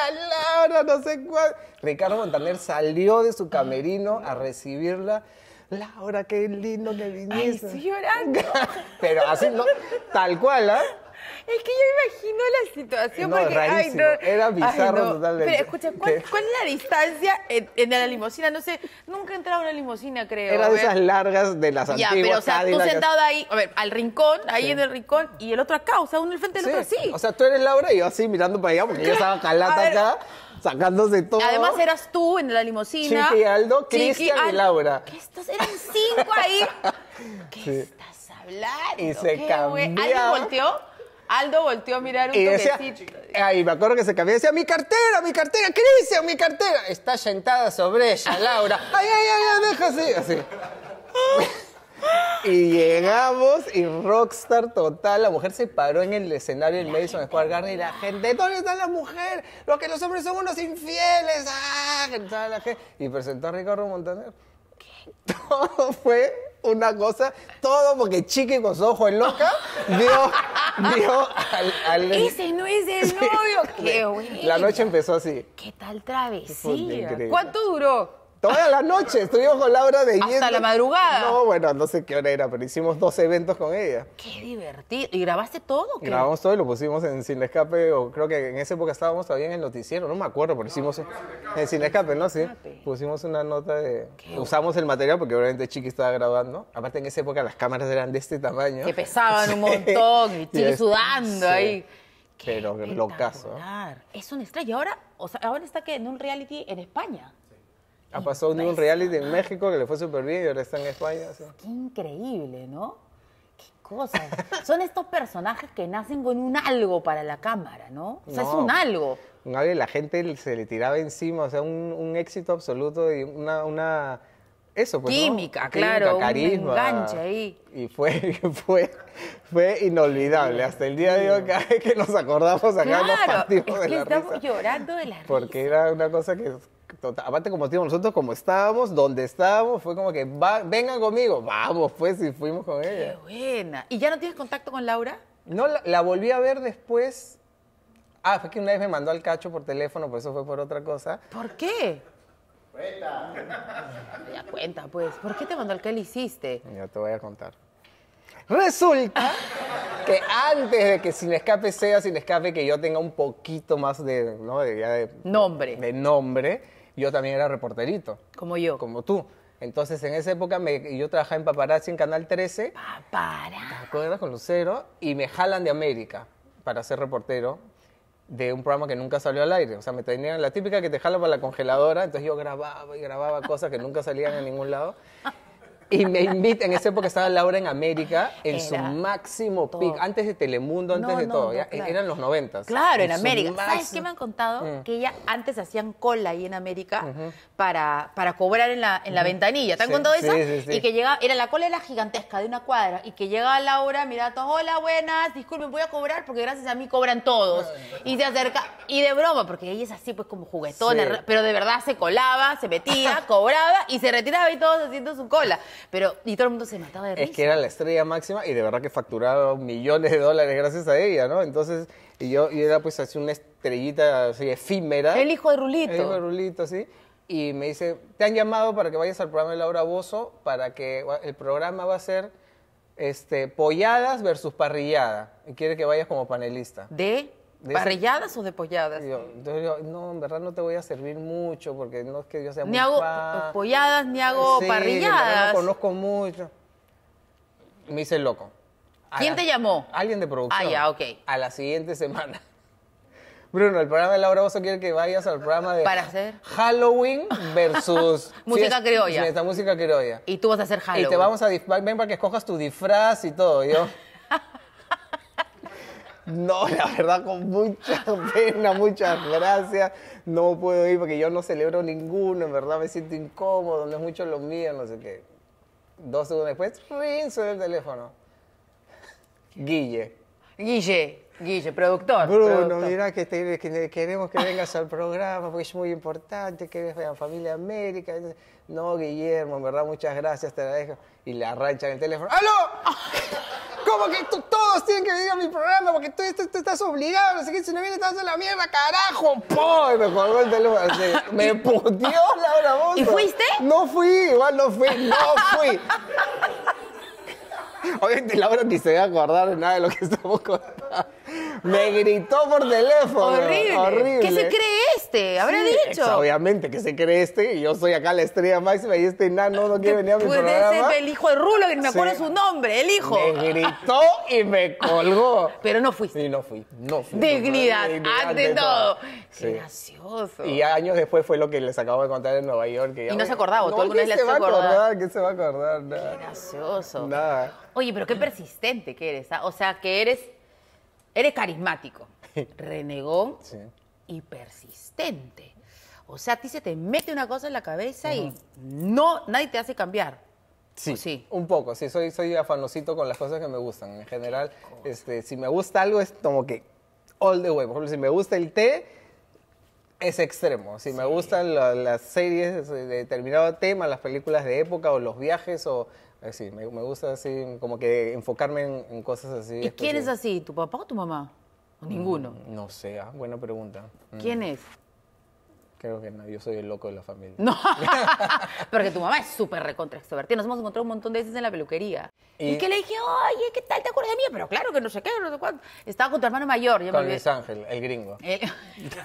Laura, no sé cuál! Ricardo Montaner salió de su camerino a recibirla. Laura, qué lindo que viniste. Pero así, no, tal cual, ¿ah? Es que yo imagino la situación porque. Ay, Era bizarro totalmente. Pero escucha, ¿cuál, es la distancia en, la limusina? No sé, nunca he entrado en una limosina, creo. Era de esas largas de las ya, antiguas. Ya, pero o sea, tú sentado ahí, a ver, al rincón, ahí en el rincón, y el otro acá, o sea, uno al frente del otro así. O sea, tú eres Laura y yo así mirando para allá porque yo estaba calata acá sacándose todo. Además eras tú en la limosina. Chiqui, Aldo, Cristian y Laura. ¿Qué estás? Eran cinco ahí. ¿Qué estás hablando? Y se cambió. ¿Alguien volteó? Aldo volteó a mirar un y toquecito. Decía, me acuerdo que se cambió. Decía, mi cartera, mi cartera, ¿Qué dice? mi cartera. Está sentada sobre ella, Laura. Ay, ay, ay, deja así. así. Y llegamos y rockstar total, la mujer se paró en el escenario del Madison Square Garden y la gente, ¿dónde está la mujer? Lo que los hombres son unos infieles. ¡Ah! Y presentó a Ricardo Montaner. ¿Qué? Todo fue una cosa, todo porque Chiqui con ojo ojos loca vio, al, Ese no es el novio, qué güey. La noche empezó así. ¿Qué tal travesía? ¿Cuánto duró? Toda la noche estuvimos con Laura de Hasta la madrugada. No, bueno, no sé qué hora era, pero hicimos dos eventos con ella. Qué divertido. ¿Y grabaste todo? Grabamos todo y lo pusimos en Sin Escape, o creo que en esa época estábamos todavía en el noticiero, no me acuerdo, pero hicimos en Sin Escape, ¿no? Sí. Pusimos una nota de. usamos el material porque obviamente Chiqui estaba grabando. Aparte, en esa época las cámaras eran de este tamaño. Que pesaban un montón y Chiqui este, sudando ahí. Qué pero lo Es una estrella. Ahora, o sea, ahora está que en un reality en España. Ha pasado un reality en México que le fue súper bien y ahora está en España. Qué increíble, ¿no? Qué cosas. Son estos personajes que nacen con un algo para la cámara, ¿no? O sea, es un algo. Un algo la gente se le tiraba encima, o sea, un, éxito absoluto y una, una eso, pues, Química, claro. Química, carisma. Y fue, fue, fue inolvidable. Hasta el día de hoy, que nos acordamos acá claro, nos partimos que de estamos llorando de la Porque era una cosa que aparte como digo nosotros como estábamos, donde estábamos, fue como que va, vengan conmigo, vamos pues y fuimos con ella. Qué buena. ¿Y ya no tienes contacto con Laura? No, la, volví a ver después. Ah, fue que una vez me mandó al cacho por teléfono, por pues eso fue por otra cosa. ¿Por qué? Cuenta. Ya cuenta, pues. ¿Por qué te mandó al que le hiciste? Ya te voy a contar. Resulta que antes de que Sin Escape sea Sin Escape, que yo tenga un poquito más de, ¿no? de nombre. De nombre yo también era reporterito. Como yo. Como tú. Entonces, en esa época me, yo trabajaba en Paparazzi en Canal 13. Paparazzi. ¿Te acuerdas con Lucero? Y me jalan de América para ser reportero de un programa que nunca salió al aire. O sea, me tenían la típica que te jalan para la congeladora. Entonces yo grababa y grababa cosas que nunca salían a ningún lado y me invita, en esa época estaba Laura en América, en su máximo pic, antes de Telemundo, antes de todo, e, eran los noventas. Claro, en, América. ¿Sabes qué me han contado? Mm. Que ella antes hacían cola ahí en América para, para cobrar en la, ventanilla. ¿Te han contado eso? y que llegaba, era la cola era gigantesca de una cuadra y que llegaba Laura, mira, todos, hola, buenas, disculpen, voy a cobrar porque gracias a mí cobran todos. Y se acerca, y de broma, porque ella es así pues como juguetona, pero de verdad se colaba, se metía, cobraba y se retiraba y todos haciendo su cola. Pero, y todo el mundo se mataba de risa. Es que era la estrella máxima y de verdad que facturaba millones de dólares gracias a ella, ¿no? Entonces, y yo, y era pues así una estrellita así efímera. El hijo de Rulito. El hijo de Rulito, sí y me dice, te han llamado para que vayas al programa de Laura Bozo, para que el programa va a ser este, polladas versus parrillada. Y quiere que vayas como panelista. ¿De? ¿Parrilladas o depolladas? Yo, yo, no, en verdad no te voy a servir mucho porque no es que yo sea ni hago polladas, ni hago sí, parrilladas. No conozco mucho. Me hice loco. ¿Quién te llamó? Alguien de producción. Ah, ya, ok. A la siguiente semana. Bruno, el programa de Laura Bozo quiere que vayas al programa de... ¿Para hacer? Halloween versus... música criolla. música criolla. Y tú vas a hacer Halloween. Y te vamos a... Ven para que escojas tu disfraz y todo, yo... No, la verdad, con mucha pena, muchas gracias. No puedo ir porque yo no celebro ninguno, en verdad me siento incómodo, no es mucho lo mío, no sé qué. Dos segundos después, sube el teléfono. Guille. Guille. Guille, productor. Bruno, mira que, queremos que vengas al programa porque es muy importante, que ves a familia América. No, Guillermo, en verdad, muchas gracias, te la dejo y le arranchan el teléfono. ¡Aló! ¿Cómo que todos tienen que venir a mi programa? Porque tú, estás obligado, Así que si no vienes estás en la mierda, carajo. Y Me colgó el teléfono. me puteó Laura Bozo. ¿Y fuiste? No fui, igual no fui, no fui. Obviamente Laura ni se va a acordar de nada de lo que estamos contando. Me gritó por teléfono. Horrible. ¿Qué se cree este? Habrá dicho. Obviamente, que se cree este? Y yo soy acá la estrella máxima y este nano no quiere venir a mi pues programa. el hijo de Rulo, que me acuerdo su nombre, el hijo. Me gritó y me colgó. Pero no fuiste. Y no fui. No fui. Dignidad, ante todo. todo. gracioso. Y años después fue lo que les acabo de contar en Nueva York. Que y no se acordaba. ¿Tú alguna vez le se va a acordar? ¿Qué se va a acordar? Qué gracioso. Nada. Oye, pero qué persistente que eres. ¿ah? O sea, que eres Eres carismático, renegón y persistente. O sea, a ti se te mete una cosa en la cabeza y no, nadie te hace cambiar. Sí, un poco, sí, soy, soy afanosito con las cosas que me gustan. En general, este, si me gusta algo es como que all the way. Por ejemplo, si me gusta el té, es extremo. Si me gustan las series de determinado tema, las películas de época o los viajes o Sí, me, gusta así, como que enfocarme en, cosas así. ¿Y quién es así? ¿Tu papá o tu mamá? Mm, ninguno? no sé, ah, buena pregunta. Mm. ¿Quién es? Creo que no, yo soy el loco de la familia. No, porque tu mamá es súper recontra extrovertida. Nos hemos encontrado un montón de veces en la peluquería. Y, que le dije, oye, ¿qué tal? ¿Te acuerdas de mí? Pero claro que no sé qué, no sé cuánto. Estaba con tu hermano mayor. con Luis Ángel, el gringo. Eh,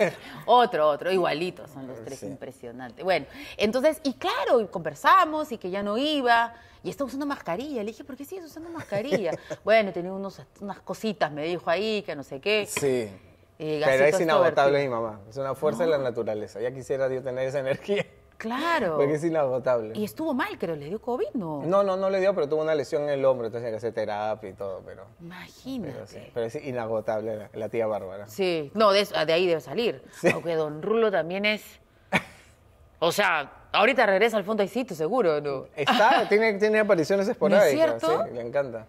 otro, otro, igualitos son los tres, impresionantes. Bueno, entonces, y claro, conversamos y que ya no iba y está usando mascarilla. Le dije, ¿por qué sigues usando mascarilla? bueno, tenía unos, unas cositas, me dijo ahí, que no sé qué. Sí. Pero es inagotable mi mamá. Es una fuerza de la naturaleza. Ya quisiera Dios tener esa energía. Claro. Porque es inagotable. Y estuvo mal, creo, le dio COVID, ¿no? No, no, le dio, pero tuvo una lesión en el hombro, entonces hay que hacer terapia y todo, pero... Imagínate. Pero, es inagotable la, tía Bárbara. Sí, no, de, ahí debe salir. Aunque Don Rulo también es... O sea, ahorita regresa al fondo y seguro, Está, tiene, tiene apariciones esporádicas, sí, le encanta.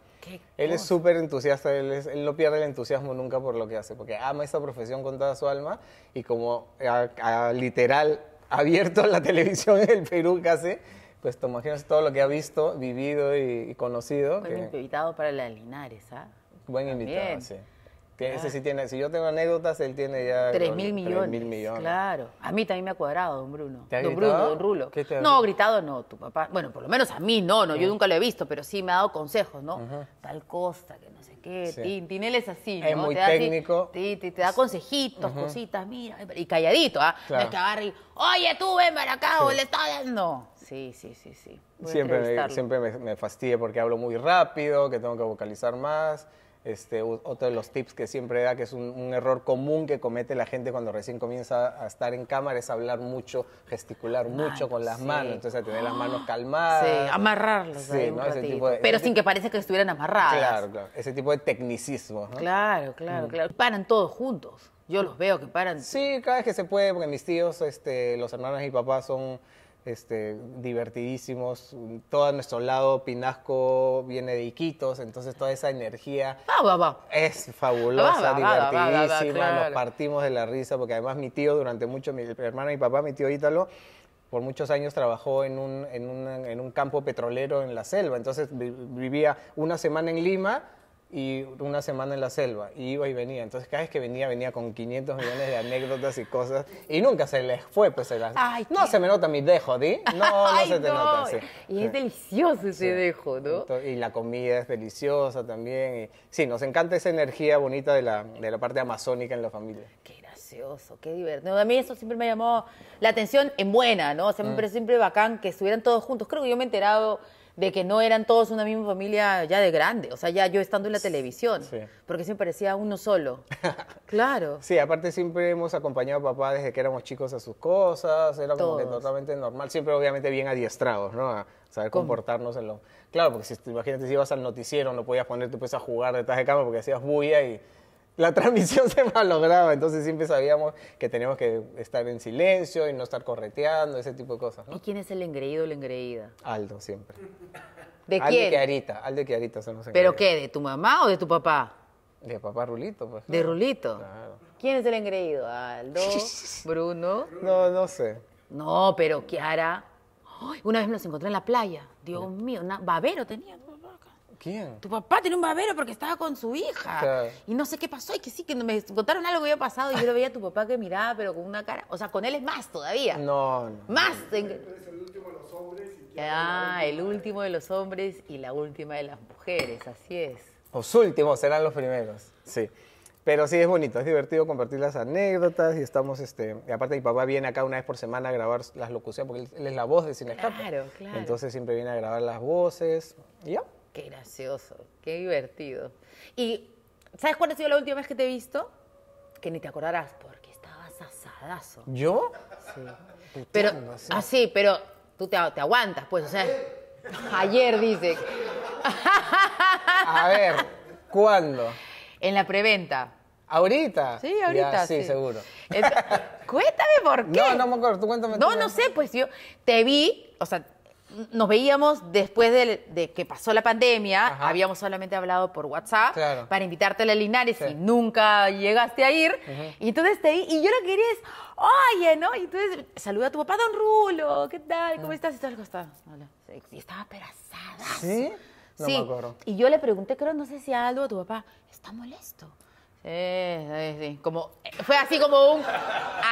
Él es súper entusiasta, él, él, no pierde el entusiasmo nunca por lo que hace, porque ama esa profesión con toda su alma y como literal abierto la televisión en el Perú casi, pues te imaginas todo lo que ha visto, vivido y, conocido. Buen invitado para la Linares, ¿ah? Buen invitado, sí. Ah. si yo tengo anécdotas, él tiene ya... 3 mil millones. Claro. A mí también me ha cuadrado, don Bruno. don Bruno, don Rulo. no, gritado no, tu papá. Bueno, por lo menos a mí no, no, yo nunca lo he visto, pero sí me ha dado consejos, ¿no? Tal Costa, que no sé qué. Tintin, él es así, ¿no? Es muy te técnico. te, da consejitos, cositas, mira. Y calladito, ¿ah? No es que agarre y, oye, tú ven para acá, o le está dando. Sí, sí, sí, sí. siempre siempre me fastidia porque hablo muy rápido, que tengo que vocalizar más. Este, otro de los tips que siempre da, que es un, error común que comete la gente cuando recién comienza a estar en cámara, es hablar mucho, gesticular mucho con las manos. Entonces, tener las manos calmadas. Sí, amarrarlas Pero sin que parezca que estuvieran amarradas. Claro, Ese tipo de tecnicismo. Claro, claro, mm. claro. Paran todos juntos. Yo los veo que paran. Sí, cada vez que se puede, porque mis tíos, este, los hermanos y papás son este, divertidísimos. Todo nuestro lado, Pinasco viene de Iquitos, entonces toda esa energía es fabulosa, divertidísima. Nos partimos de la risa, porque además mi tío, durante mucho, mi hermano y papá, mi tío Ítalo, por muchos años trabajó en un, en en un campo petrolero en la selva, entonces vivía una semana en Lima y una semana en la selva, iba y venía. Entonces cada vez que venía, venía con 500 millones de anécdotas y cosas, y nunca se les fue, pues no se me nota mi dejo, ¿di? No, no se te nota, Y es delicioso ese dejo, ¿no? Y la comida es deliciosa también, y... sí, nos encanta esa energía bonita de la, parte amazónica en la familia. Qué gracioso, qué divertido. A mí eso siempre me llamó la atención en buena, ¿no? O mm. siempre bacán que estuvieran todos juntos. Creo que yo me he enterado de que no eran todos una misma familia ya de grande, o sea, ya yo estando en la televisión, porque siempre parecía uno solo. claro. Sí, aparte siempre hemos acompañado a papá desde que éramos chicos a sus cosas, era como que totalmente normal, siempre obviamente bien adiestrados, ¿no? A saber comportarnos en lo... Claro, porque si, imagínate si ibas al noticiero, no podías ponerte pues a jugar detrás de cama porque hacías bulla y la transmisión se malograba, entonces siempre sabíamos que teníamos que estar en silencio y no estar correteando, ese tipo de cosas. ¿Y quién es el engreído o la engreída? Aldo, siempre. ¿De Aldo quién? Kiarita, Aldo y Kiarita son los ¿Pero qué? ¿De tu mamá o de tu papá? De papá Rulito, pues. ¿De Rulito? Claro. ¿Quién es el engreído? ¿Aldo? ¿Bruno? No, no sé. No, pero Kiara. Una vez nos los encontré en la playa. Dios mío, babero teníamos. ¿Quién? Tu papá tenía un babero porque estaba con su hija. Y no sé qué pasó, y que sí, que me contaron algo que había pasado y yo lo veía a tu papá que miraba, pero con una cara. O sea, con él es más todavía. No, no. Más. el último de los hombres. Y ah, el último de los hombres y la última de las mujeres, así es. Los últimos serán los primeros, sí. Pero sí, es bonito, es divertido compartir las anécdotas y estamos, este, y aparte mi papá viene acá una vez por semana a grabar las locuciones porque él, es la voz de Cine Claro, claro. Entonces siempre viene a grabar las voces y ya. Qué gracioso, qué divertido. ¿Y sabes cuándo ha sido la última vez que te he visto? Que ni te acordarás, porque estabas asadazo. ¿Yo? Sí. pero, así, ah, sí, pero tú te, aguantas, pues, o sea, ayer dice. A ver, ¿cuándo? En la preventa. ¿Ahorita? Sí, ahorita. sí, seguro. cuéntame por qué. No, no me acuerdo, tú cuéntame. No, no sé, pues yo te vi, o sea, nos veíamos después de, que pasó la pandemia, habíamos solamente hablado por WhatsApp para invitarte a la Linares y nunca llegaste a ir. Y y yo lo que quería es, oye, ¿no? Y entonces saluda a tu papá, don Rulo, ¿qué tal? ¿Cómo mm. estás? Y estaba, y estaba ¿Sí? No sí. me acuerdo. Y yo le pregunté, creo, no sé si algo a tu papá, está molesto. Sí, sí, Como, fue así como un,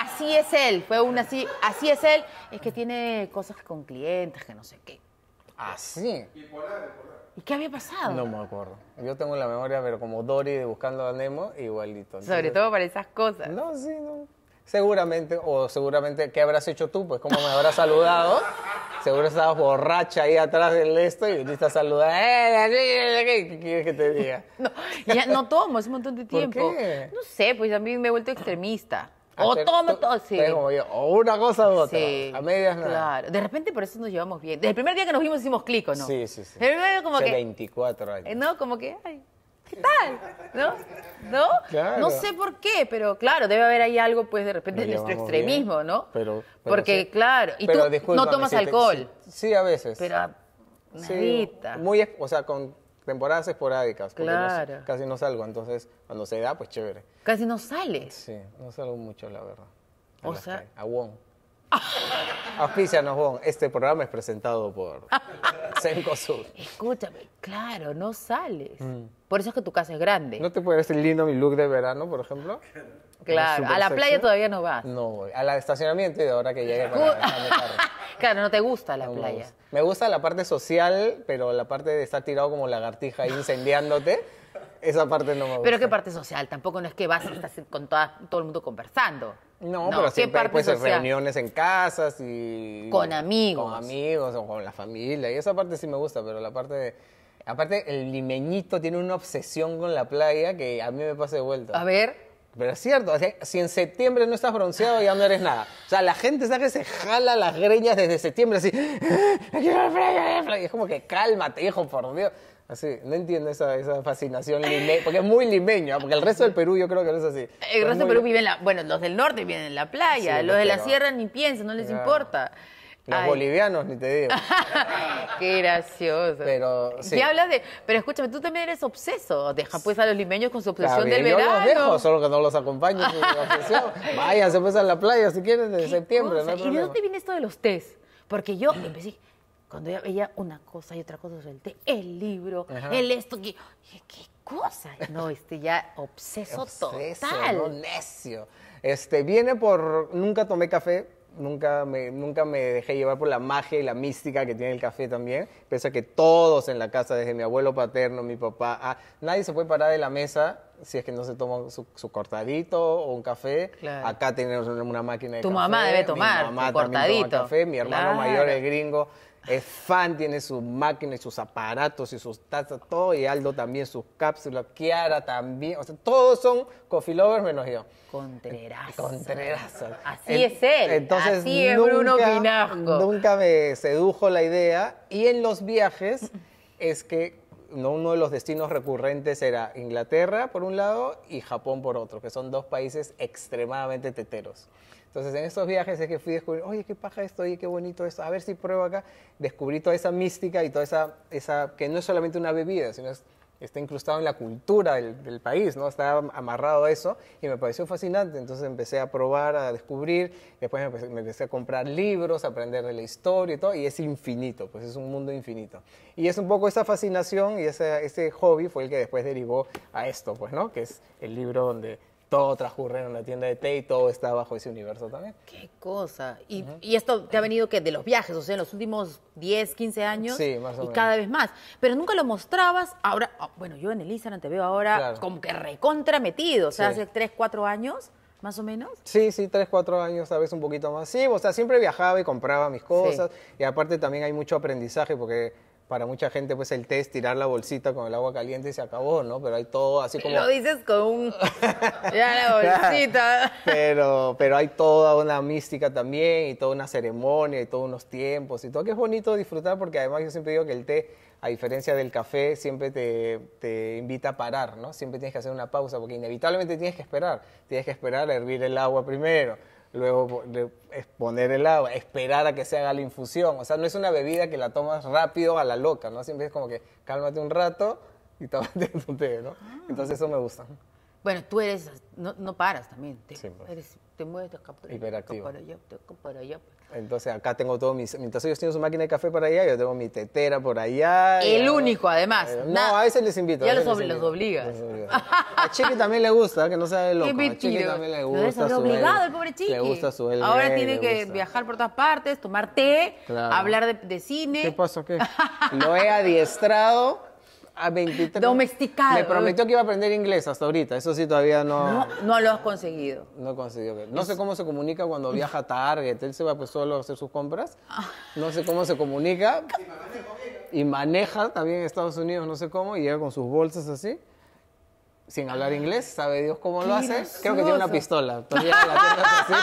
así es él, fue un así, así es él, es que tiene cosas con clientes, que no sé qué. Así. Ah, ¿Y, qué había pasado? No me acuerdo. Yo tengo la memoria, pero como Dory Buscando a Nemo, igualito. Sobre todo para esas cosas. No, sí, no. Seguramente, o seguramente, ¿qué habrás hecho tú? Pues como me habrás saludado, seguro estabas borracha ahí atrás del esto y viniste a saludar. ¡Eh, ¿Qué quieres que te diga? No, ya no tomo es un montón de tiempo. ¿Por qué? No sé, pues a mí me he vuelto extremista. O tomo sí. o una cosa u otra. a medias nada. Claro. De repente por eso nos llevamos bien. Desde el primer día que nos vimos hicimos clic, no? Sí, sí, sí. El primer como que... 24 años. No, como que, ¿qué tal? ¿No? ¿No? No sé por qué, pero claro, debe haber ahí algo, pues, de repente, de nuestro extremismo, ¿no? Pero, Porque, claro, y tú no tomas alcohol. sí, a veces. Pero, sí, muy, o sea, con temporadas esporádicas, claro. casi no salgo, entonces, cuando se da, pues chévere. Casi no sale. Sí, no salgo mucho, la verdad. o sea, a Auspicianos, Bon. Este programa es presentado por Sur. Escúchame, claro, no sales. Mm. Por eso es que tu casa es grande. ¿No te el lindo mi look de verano, por ejemplo? Claro, a la playa todavía no vas. No, voy. de estacionamiento y de ahora que llegue Claro, no te gusta la playa. Me gusta. la parte social, pero la parte de estar tirado como lagartija incendiándote esa parte no me gusta. Pero qué parte social, tampoco no es que vas y estás con toda, todo el mundo conversando. No, pero siempre hay pues, reuniones en casas y... Con amigos. Con amigos o con la familia. Y esa parte sí me gusta, pero la parte de... Aparte, el limeñito tiene una obsesión con la playa que a mí me pasa de vuelta. A ver. Pero es cierto, si en septiembre no estás bronceado ya no eres nada. O sea, la gente sabe que se jala las greñas desde septiembre así. Ah, y es como que cálmate, hijo, por Dios. Así, no entiendo esa, esa fascinación limeña, porque es muy limeño, ah, porque el resto del Perú yo creo que no es así. El resto del Perú vive en la, bueno, los del norte viven en la playa, los de la sierra ni piensan, no les importa. Los bolivianos, ni te digo. Qué gracioso. Pero, sí. hablas de...? Pero escúchame, tú también eres obseso. Deja pues a los limeños con su obsesión del verano. Yo los dejo, solo que no los acompaño. Vaya, se pues a la playa si quieren desde septiembre. ¿Y de dónde viene esto de los test? Porque yo empecé, cuando ella veía una cosa y otra cosa, suelte el libro, el esto, que, qué cosa. No, este ya obseso, obseso total. necio. Este, viene por, nunca tomé café, nunca me, nunca me dejé llevar por la magia y la mística que tiene el café también. Pese a que todos en la casa, desde mi abuelo paterno, mi papá, ah, nadie se puede parar de la mesa si es que no se toma su, cortadito o un café. Acá tenemos una máquina de tu café. Tu mamá debe tomar mi mamá cortadito. Toma café. Mi hermano mayor, el gringo, es fan, tiene sus máquinas y sus aparatos y sus tazas, todo. Y Aldo también, sus cápsulas. Kiara también. O sea, todos son coffee lovers menos yo. Contreras. Contreras. Así es él. Entonces, Así es Bruno Nunca me sedujo la idea. Y en los viajes es que uno de los destinos recurrentes era Inglaterra por un lado y Japón por otro, que son dos países extremadamente teteros. Entonces, en esos viajes es que fui descubrir, oye, qué paja esto, oye, qué bonito esto, a ver si pruebo acá. Descubrí toda esa mística y toda esa, que no es solamente una bebida, sino está incrustado en la cultura del, país, ¿no? Está amarrado a eso y me pareció fascinante. Entonces empecé a probar, a descubrir, después me empecé, a comprar libros, a aprender de la historia y todo, y es infinito, pues es un mundo infinito. Y es un poco esa fascinación y ese, ese hobby fue el que después derivó a esto, pues, ¿no? Que es el libro donde todo transcurre en la tienda de té y todo está bajo ese universo también. Qué cosa. Y, esto te ha venido que de los viajes, o sea, en los últimos 10, 15 años. y cada vez más. Pero nunca lo mostrabas. Ahora, ah, bueno, yo en el Instagram te veo ahora como que recontra metido. O sea, hace 3, 4 años. ¿Más o menos? Sí, sí, tres, cuatro años, tal vez un poquito más. Sí, o sea, siempre viajaba y compraba mis cosas. Y aparte también hay mucho aprendizaje porque para mucha gente, pues el té es tirar la bolsita con el agua caliente y se acabó, ¿no? Pero hay todo así como. Lo dices con un. ya la bolsita. pero, pero hay toda una mística también y toda una ceremonia y todos unos tiempos y todo, que es bonito disfrutar porque además yo siempre digo que el té, a diferencia del café, siempre te, te invita a parar, ¿no? Siempre tienes que hacer una pausa porque inevitablemente tienes que esperar. Tienes que esperar a hervir el agua primero luego poner el agua, esperar a que se haga la infusión. O sea, no es una bebida que la tomas rápido a la loca, ¿no? Siempre es como que cálmate un rato y tómate tu ¿no? Ah. Entonces eso me gusta. Bueno, tú eres, no, no paras también, sí, pues. eres, te mueves, te para allá, para allá. Pues. Entonces acá tengo todo mis, mientras ellos tienen su máquina de café para allá, yo tengo mi tetera por allá. El único, además. Eh, no, a veces les invito. Ya los, los obligas. a Chiqui también le gusta, que no sea loco. Qué a Chiqui también le gusta. es obligado el pobre Chiqui. Le gusta su Ahora tiene que viajar por todas partes, tomar té, hablar de, de, cine. ¿Qué pasó? ¿Qué? lo he adiestrado a 23. Domesticado. Me prometió que iba a aprender inglés hasta ahorita. Eso sí, todavía no. No, lo has conseguido. No he conseguido. No sé cómo se comunica cuando viaja a Target. Él se va pues solo a hacer sus compras. Ah. No sé cómo se comunica. Y maneja también en Estados Unidos, no sé cómo, y llega con sus bolsas así. Sin hablar inglés, sabe Dios cómo lo hace. Creo que tiene una pistola. todavía la así,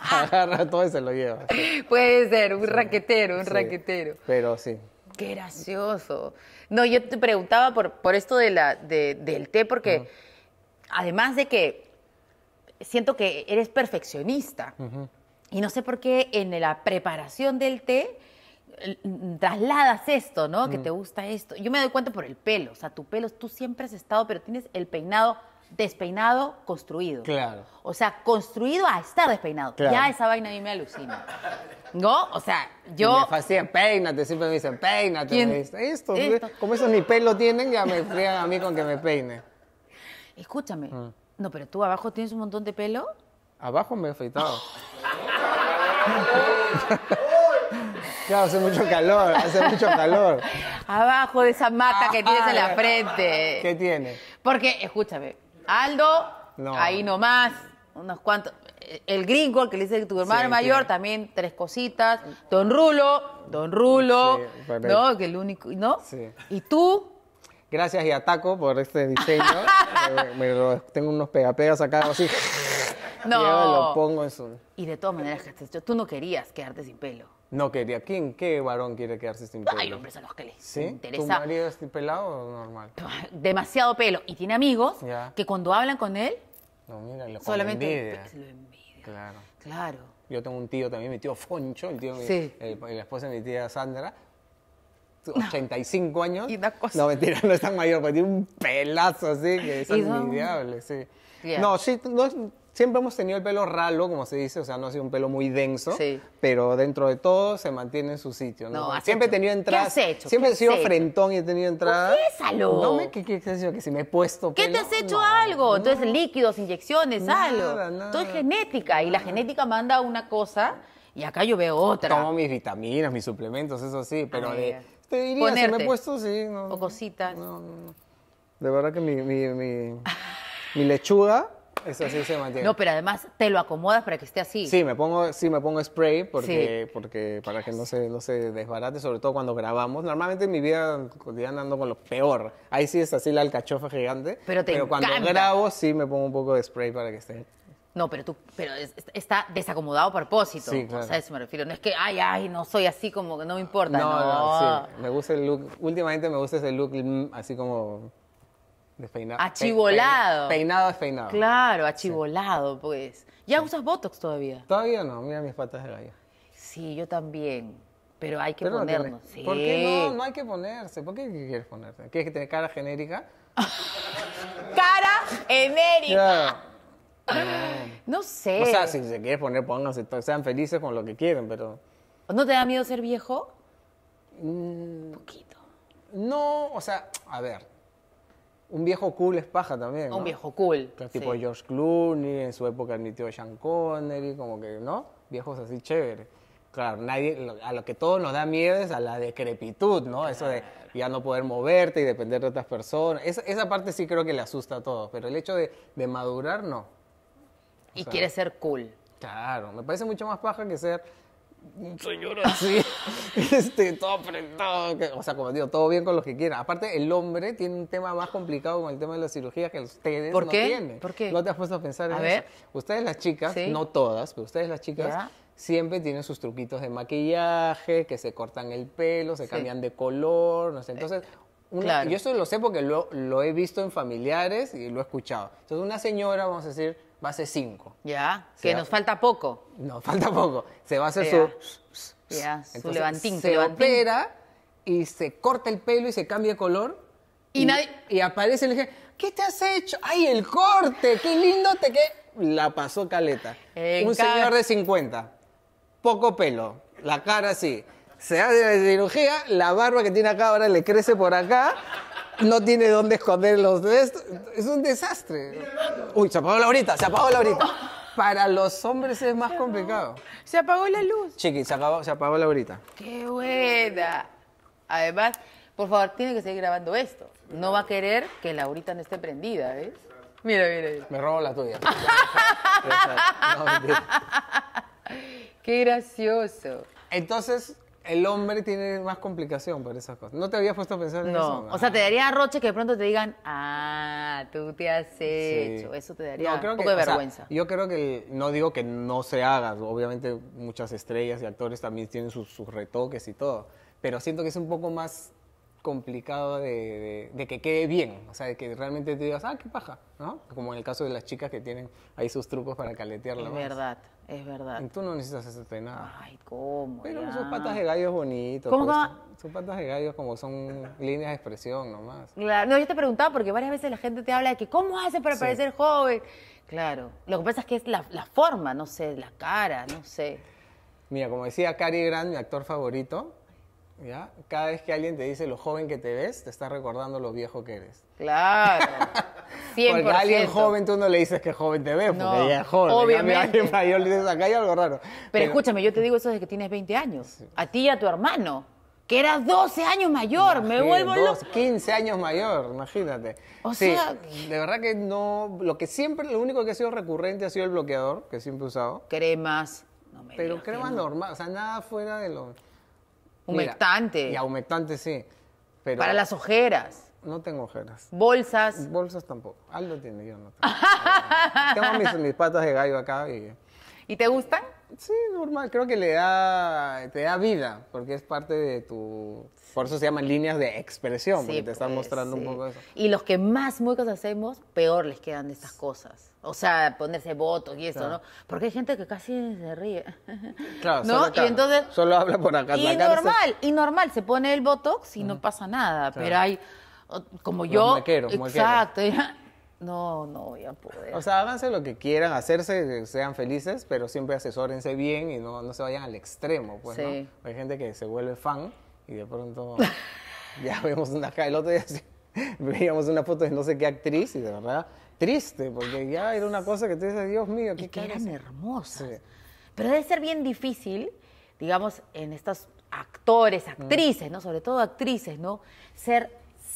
agarra todo y se lo lleva. Puede ser, un raquetero, un raquetero. Pero sí. Qué gracioso. No, yo te preguntaba por, por esto de la, de, del té, porque además de que siento que eres perfeccionista, y no sé por qué en la preparación del té mm, trasladas esto, ¿no? Que mm. te gusta esto. Yo me doy cuenta por el pelo, o sea, tu pelo, tú siempre has estado, pero tienes el peinado despeinado, construido. Claro. O sea, construido a estar despeinado. Ya esa vaina a mí me alucina. ¿No? O sea, yo. me hacían peínate, siempre me dicen, peínate. esto, esto, como esos ni pelo tienen, ya me frían a mí con que me peine. Escúchame. Mm. No, pero tú abajo tienes un montón de pelo. Abajo me he afeitado. Claro, hace mucho calor, hace mucho calor. Abajo de esa mata que tienes en la ah, frente. ¿Qué tiene? Porque, escúchame, Aldo, ahí nomás, unos cuantos. El gringo, el que le dice tu hermano mayor, también tres cositas. Don Rulo, Don Rulo, ¿no? Que el único, ¿no? ¿Y tú? Gracias y ataco por este diseño. tengo unos pegapegas acá así. No. lo pongo en su... Y de todas maneras, tú no querías quedarte sin pelo. No quería. ¿Quién, ¿Qué varón quiere quedarse sin pelo? Hay hombres a los que les ¿Sí? interesa. ¿Tu marido es pelado o normal? Demasiado pelo. Y tiene amigos que cuando hablan con él. No, mira, solamente Se lo envidia. Claro. Claro. Yo tengo un tío también, mi tío Foncho, el tío, la esposa de mi tía Sandra. 85 años. Y cosa. No, mentira, no es tan mayor, pero tiene un pelazo así que es invidiable, sí. No, sí, no, Siempre hemos tenido el pelo ralo, como se dice, o sea, no ha sido un pelo muy denso, pero dentro de todo se mantiene en su sitio. ¿no? siempre he tenido entradas. ¿Qué has hecho? Siempre he sido frentón y he tenido entrada. ¿Qué No me, ¿qué, has hecho? Que si me he puesto. ¿Qué te has hecho algo? Entonces, líquidos, inyecciones, algo. Nada, todo es genética y la genética manda una cosa y acá yo veo otra. Tomo mis vitaminas, mis suplementos, eso sí, pero ah, de, te diría, si me he puesto, sí. o cositas. De verdad que mi, mi, mi, mi lechuga es así se mantiene. No, pero además te lo acomodas para que esté así. Sí, me pongo, sí, me pongo spray porque, porque para que no se, no se desbarate, sobre todo cuando grabamos. Normalmente en mi vida cotidiana ando con lo peor. Ahí sí es así la alcachofa gigante. Pero, cuando grabo sí me pongo un poco de spray para que esté. No, pero tú, pero está desacomodado a propósito. Sí, claro. O sea, eso me refiero. No es que, ay, ay, no soy así como, que no me importa. No, no, no sí. Me gusta el look, últimamente me gusta ese look mm, así como Achivolado. Peinado, despeinado. Claro, achivolado, pues. ¿Ya usas Botox todavía? Todavía no, mira mis patas de gallo. Sí, yo también. Pero hay que ponernos. ¿Por qué no? No hay que ponerse. ¿Por qué quieres ponerte? ¿Quieres que tener cara genérica? ¡Cara genérica! No. sé. O sea, si se quiere poner, pónganse. Sean felices con lo que quieren, pero. ¿No te da miedo ser viejo? Un mm. poquito. No, o sea, a ver. Un viejo cool es paja también. Un viejo cool. tipo George Clooney, en su época admitió tío Sean Connery, como que, ¿no? Viejos así chéveres. Claro, nadie, a lo que todo nos da miedo es a la decrepitud, ¿no? Eso de ya no poder moverte y depender de otras personas. Esa, parte sí creo que le asusta a todos, pero el hecho de, de madurar, no. y quiere ser cool. Claro, me parece mucho más paja que ser un señor así, este, todo apretado, o sea, como digo, todo bien con lo que quiera. Aparte, el hombre tiene un tema más complicado con el tema de la cirugía que ustedes ¿Por no qué? tienen. ¿Por qué? No te has puesto a pensar en a Ver. Ustedes las chicas, no todas, pero ustedes las chicas... siempre tienen sus truquitos de maquillaje, que se cortan el pelo, se cambian de color, no sé. Entonces, yo eso lo sé porque lo, he visto en familiares y lo he escuchado. Entonces, una señora, vamos a decir, va a ser 5. Ya, que nos falta poco. Nos falta poco. Se va a hacer su... levantín. Se opera y se corta el pelo y se cambia de color. Y, nadie... y aparece el ¿qué te has hecho? ¡Ay, el corte! ¡Qué lindo te que La pasó caleta. Un señor de 50, poco pelo, la cara así. Se hace la cirugía, la barba que tiene acá ahora le crece por acá no tiene dónde esconder los Es un desastre. Uy, se apagó la horita, se apagó la horita. Para los hombres es más complicado. Se apagó la luz. Chiqui, se apagó, la horita. ¡Qué buena! Además, por favor, tiene que seguir grabando esto. No va a querer que la horita no esté prendida, ¿ves? Mira, mira, Me robo la tuya. Qué gracioso. Entonces, el hombre tiene más complicación por esas cosas. ¿No te había puesto a pensar en eso? No. O sea, te ah. daría roche que de pronto te digan, ah, tú te has hecho. Eso te daría un poco de vergüenza. yo creo que, no digo que no se haga. Obviamente muchas estrellas y actores también tienen sus retoques y todo. Pero siento que es un poco más complicado de, que quede bien, o sea, de que realmente te digas, ah, qué paja, ¿no? Como en el caso de las chicas que tienen ahí sus trucos para caletearla. Es verdad, es verdad. tú no necesitas hacerte nada. Ay, ¿cómo? Pero sus patas de gallo bonitos. ¿Cómo pues, Sus patas de gallo como son líneas de expresión nomás. Claro, no, yo te preguntaba porque varias veces la gente te habla de que, ¿cómo hace para parecer joven? Claro, lo que pasa es que es la, la forma, no sé, la cara, no sé. Mira, como decía Cary Grant, mi actor favorito, ¿ya? Cada vez que alguien te dice lo joven que te ves, te está recordando lo viejo que eres. Claro. Porque a alguien joven tú no le dices que joven te ves, porque no, es joven. Obviamente. A alguien mayor le dices acá hay algo raro. Pero, escúchame, yo te digo eso desde que tienes 20 años. A ti y a tu hermano. Que eras 12 años mayor, me vuelvo loco. 15 años mayor, imagínate. O sea. De verdad que no. Lo que siempre, lo único que ha sido recurrente ha sido el bloqueador, que siempre he usado. Cremas. Pero cremas crema. normal, o sea, nada fuera de lo. Humectante. y humectante sí. Pero Para las ojeras. No tengo ojeras. Bolsas. Bolsas tampoco. Algo tiene, yo no tengo. tengo mis, mis patas de gallo acá y. ¿Y te gustan? Sí, normal. Creo que le da, te da vida, porque es parte de tu... Por eso se llaman líneas de expresión, porque te están pues, mostrando un poco eso. Y los que más muecos hacemos, peor les quedan estas cosas. O sea, ponerse votos y eso, ¿no? Porque hay gente que casi se ríe. Claro, ¿no? entonces, solo habla por acá. Y normal, y normal, se pone el botox y no pasa nada, pero hay como yo. exacto. No, no voy a poder. O sea, háganse lo que quieran, hacerse, sean felices, pero siempre asesórense bien y no, se vayan al extremo, pues, Hay gente que se vuelve fan y de pronto ya vemos una... El otro día veíamos una foto de no sé qué actriz y de verdad triste, porque ya era una cosa que te dices, Dios mío, qué cara que eran hermosas. Pero debe ser bien difícil, digamos, en estos actores, mm. actrices, ¿no? Sobre todo actrices, ¿no? Ser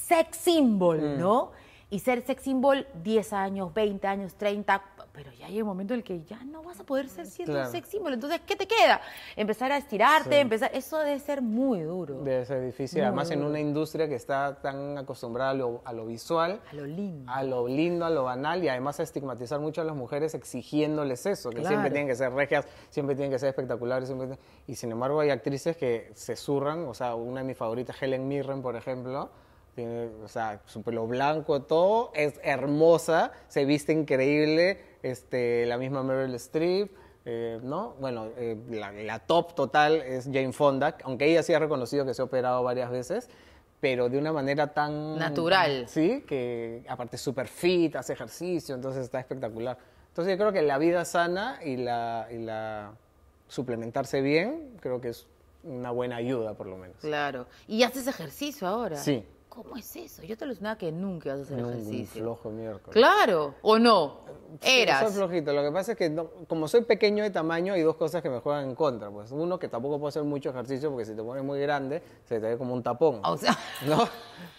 sex symbol, mm. ¿no? y ser sex symbol 10 años, 20 años, 30, pero ya hay un momento en el que ya no vas a poder ser siendo sex symbol. Entonces, ¿qué te queda? Empezar a estirarte, empezar. Eso debe ser muy duro. Debe ser difícil. Además, en una industria que está tan acostumbrada a lo, visual, a lo lindo, a lo lindo, a lo banal y además a estigmatizar mucho a las mujeres exigiéndoles eso, que siempre tienen que ser regias, siempre tienen que ser espectaculares. Siempre... Y sin embargo, hay actrices que se surran O sea, una de mis favoritas, Helen Mirren, por ejemplo tiene, o sea, su pelo blanco, todo, es hermosa, se viste increíble, este, la misma Meryl Streep, eh, ¿no? Bueno, eh, la, top total es Jane Fonda, aunque ella sí ha reconocido que se ha operado varias veces, pero de una manera tan... Natural. sí, que aparte es súper fit, hace ejercicio, entonces está espectacular. Entonces yo creo que la vida sana y la, y la suplementarse bien, creo que es una buena ayuda por lo menos. Claro. ¿Y haces ejercicio ahora? Sí, ¿Cómo es eso? Yo te alucinaba que nunca ibas a hacer ejercicio. flojo miércoles. Claro, ¿o no? Eras. Soy flojito. Lo que pasa es que como soy pequeño de tamaño hay dos cosas que me juegan en contra. Pues uno, que tampoco puedo hacer mucho ejercicio porque si te pones muy grande se te ve como un tapón. O sea, ¿No?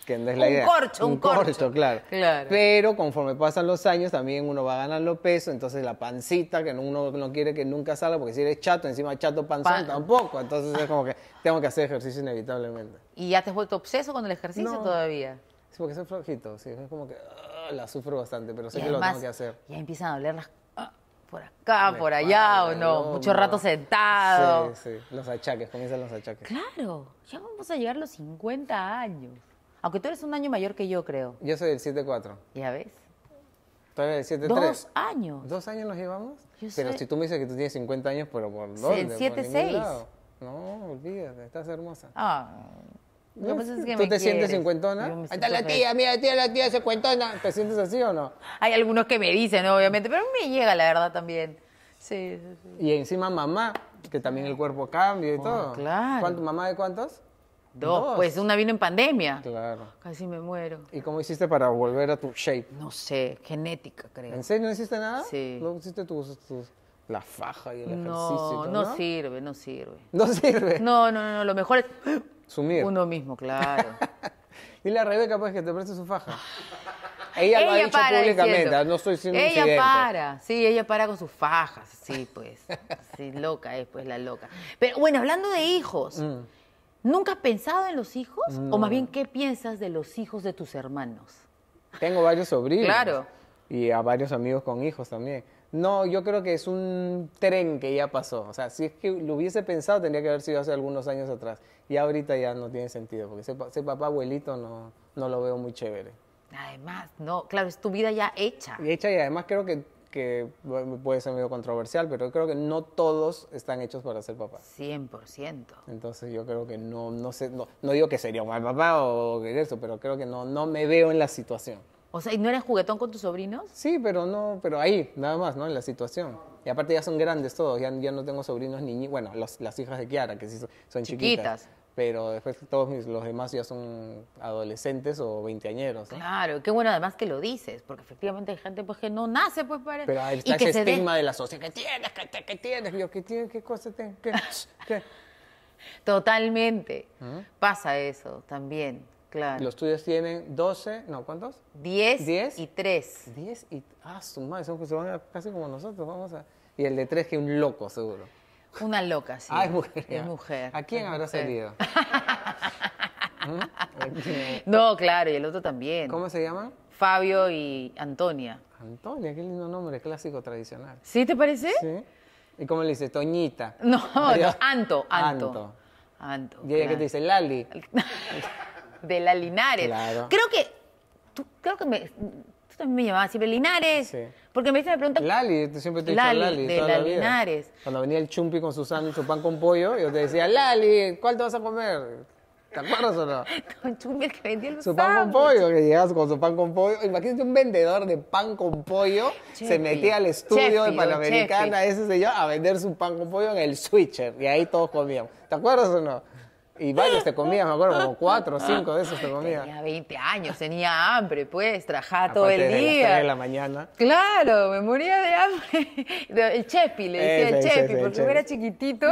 Que no es Un corcho, un corcho. claro. Pero conforme pasan los años también uno va a ganar ganando peso, entonces la pancita que uno no quiere que nunca salga, porque si eres chato, encima chato panzón tampoco. Entonces es como que tengo que hacer ejercicio inevitablemente. ¿Y ya te has vuelto obseso con el ejercicio todavía? Sí, porque soy flojito, sí, es como que ah, la sufro bastante, pero sé que lo tengo que hacer. Ya empiezan a doler ah, por acá, por allá, o no, mucho rato sentado. Sí, sí, los achaques, comienzan los achaques. Claro, ya vamos a llegar a los 50 años. Aunque tú eres un año mayor que yo, creo. Yo soy del 7-4. ¿Ya ves? Tú eres del 7-3. ¿Dos años? ¿Dos años nos llevamos? pero si tú me dices que tú tienes 50 años, pero ¿por dónde? 7-6. No, olvídate, estás hermosa. Ah. ¿Tú te sientes cincuentona? Ahí está la tía, mira, tía, la tía cincuentona. ¿Te sientes así o no? Hay algunos que me dicen, obviamente, pero me llega la verdad también. Sí, Y encima mamá, que también el cuerpo cambia y ah, todo. Claro. ¿Mamá de cuántos? Dos. Pues una vino en pandemia. Claro. Casi me muero. ¿Y cómo hiciste para volver a tu shape? No sé, genética, creo. ¿En serio no hiciste nada? Sí. ¿No hiciste tus la faja y el ejercicio. No, no, sirve, no sirve. No sirve. No, no, no, lo mejor es sumir. Uno mismo, claro. y la Rebeca pues que te preste su faja. Ella, lo ha dicho públicamente, ah, no sin siendo Ella para, sí, ella para con sus fajas, sí, pues. sí, loca es, pues, la loca. Pero bueno, hablando de hijos, mm. ¿nunca has pensado en los hijos? O más bien, ¿qué piensas de los hijos de tus hermanos? Tengo varios sobrinos. Claro. Y a varios amigos con hijos también. No, yo creo que es un tren que ya pasó. O sea, si es que lo hubiese pensado, tendría que haber sido hace algunos años atrás. Y ahorita ya no tiene sentido, porque ese, papá abuelito no, lo veo muy chévere. Además, no, claro, es tu vida ya hecha. hecha y además creo que, que puede ser medio controversial, pero yo creo que no todos están hechos para ser papá 100%. Entonces yo creo que no, no sé, no, digo que sería un mal papá o eso, pero creo que no, no me veo en la situación. O sea, ¿y no eres juguetón con tus sobrinos? Sí, pero no, pero ahí, nada más, ¿no? En la situación. Y aparte ya son grandes todos, ya, no tengo sobrinos niños, bueno, las hijas de Kiara, que sí son, chiquitas. Pero después todos los demás ya son adolescentes o veinteañeros. Claro, qué bueno además que lo dices, porque efectivamente hay gente pues que no nace pues para... Pero ahí está ese estigma de... la sociedad, que tienes, que, tienes, tienes, qué cosa tienes, qué... Totalmente. ¿Mm? Pasa eso también. Los tuyos tienen 12, no, ¿cuántos? 10, 10 y 3. 10 y. Ah, su madre, son, casi como nosotros. Vamos a, y el de 3, que un loco, seguro. Una loca, sí. Ay, mujer. Es mujer. ¿A quién habrá salido? ¿Mm? no, claro, y el otro también. ¿Cómo se llaman? Fabio y Antonia. Antonia, qué lindo nombre clásico tradicional. ¿Sí te parece? Sí. ¿Y cómo le dice? Toñita. No, Anto, Anto. Anto. ¿Y ella qué te dice? Lali de la Linares. Claro. Creo que, tú, creo que me, tú también me llamabas siempre Linares. Sí. Porque me hiciste la pregunta. Lali, siempre te he Lali, Lali de la, Linares. Cuando venía el chumpi con su sándwich su pan con pollo, yo te decía, Lali, ¿cuál te vas a comer? ¿Te acuerdas o no? Con chumpi el que vendía el Su pan con pollo, que llegas con su pan con pollo. Imagínate un vendedor de pan con pollo, se metía al estudio de Panamericana, ese señor, a vender su pan con pollo en el switcher. Y ahí todos comíamos. ¿Te acuerdas o no? y varios te comías, me acuerdo, como cuatro o ah, cinco de ah, esos te comías. Tenía 20 años, tenía hambre, pues, trabajaba todo el día. Las 3 de la mañana. Claro, me moría de hambre. El chepi, le decía el chepi, porque era chiquitito.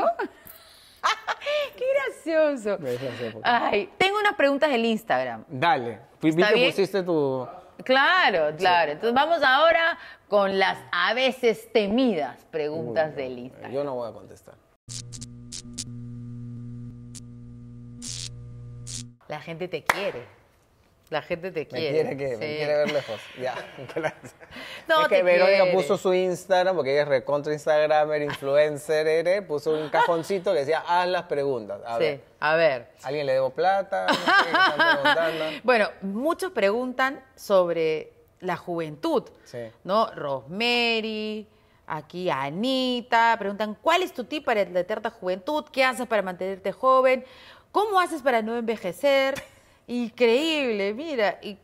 ¡Qué gracioso! Ay, tengo unas preguntas del Instagram. Dale, ¿Está que pusiste tu... Claro, claro. Entonces vamos ahora con las a veces temidas preguntas del Instagram. Yo no voy a contestar. La gente te quiere. La gente te quiere. Me quiere, quiere ver lejos. Ya. no, es que Verónica puso su Instagram, porque ella es recontra Instagramer, influencer, puso un cajoncito que decía, haz las preguntas. A ver. a ver. ¿Alguien le debo plata? bueno, muchos preguntan sobre la juventud, ¿no? Rosemary, aquí Anita, preguntan, ¿cuál es tu tip para la eterna juventud? ¿Qué haces para mantenerte joven? ¿Cómo haces para no envejecer? Increíble, mira. ¿Y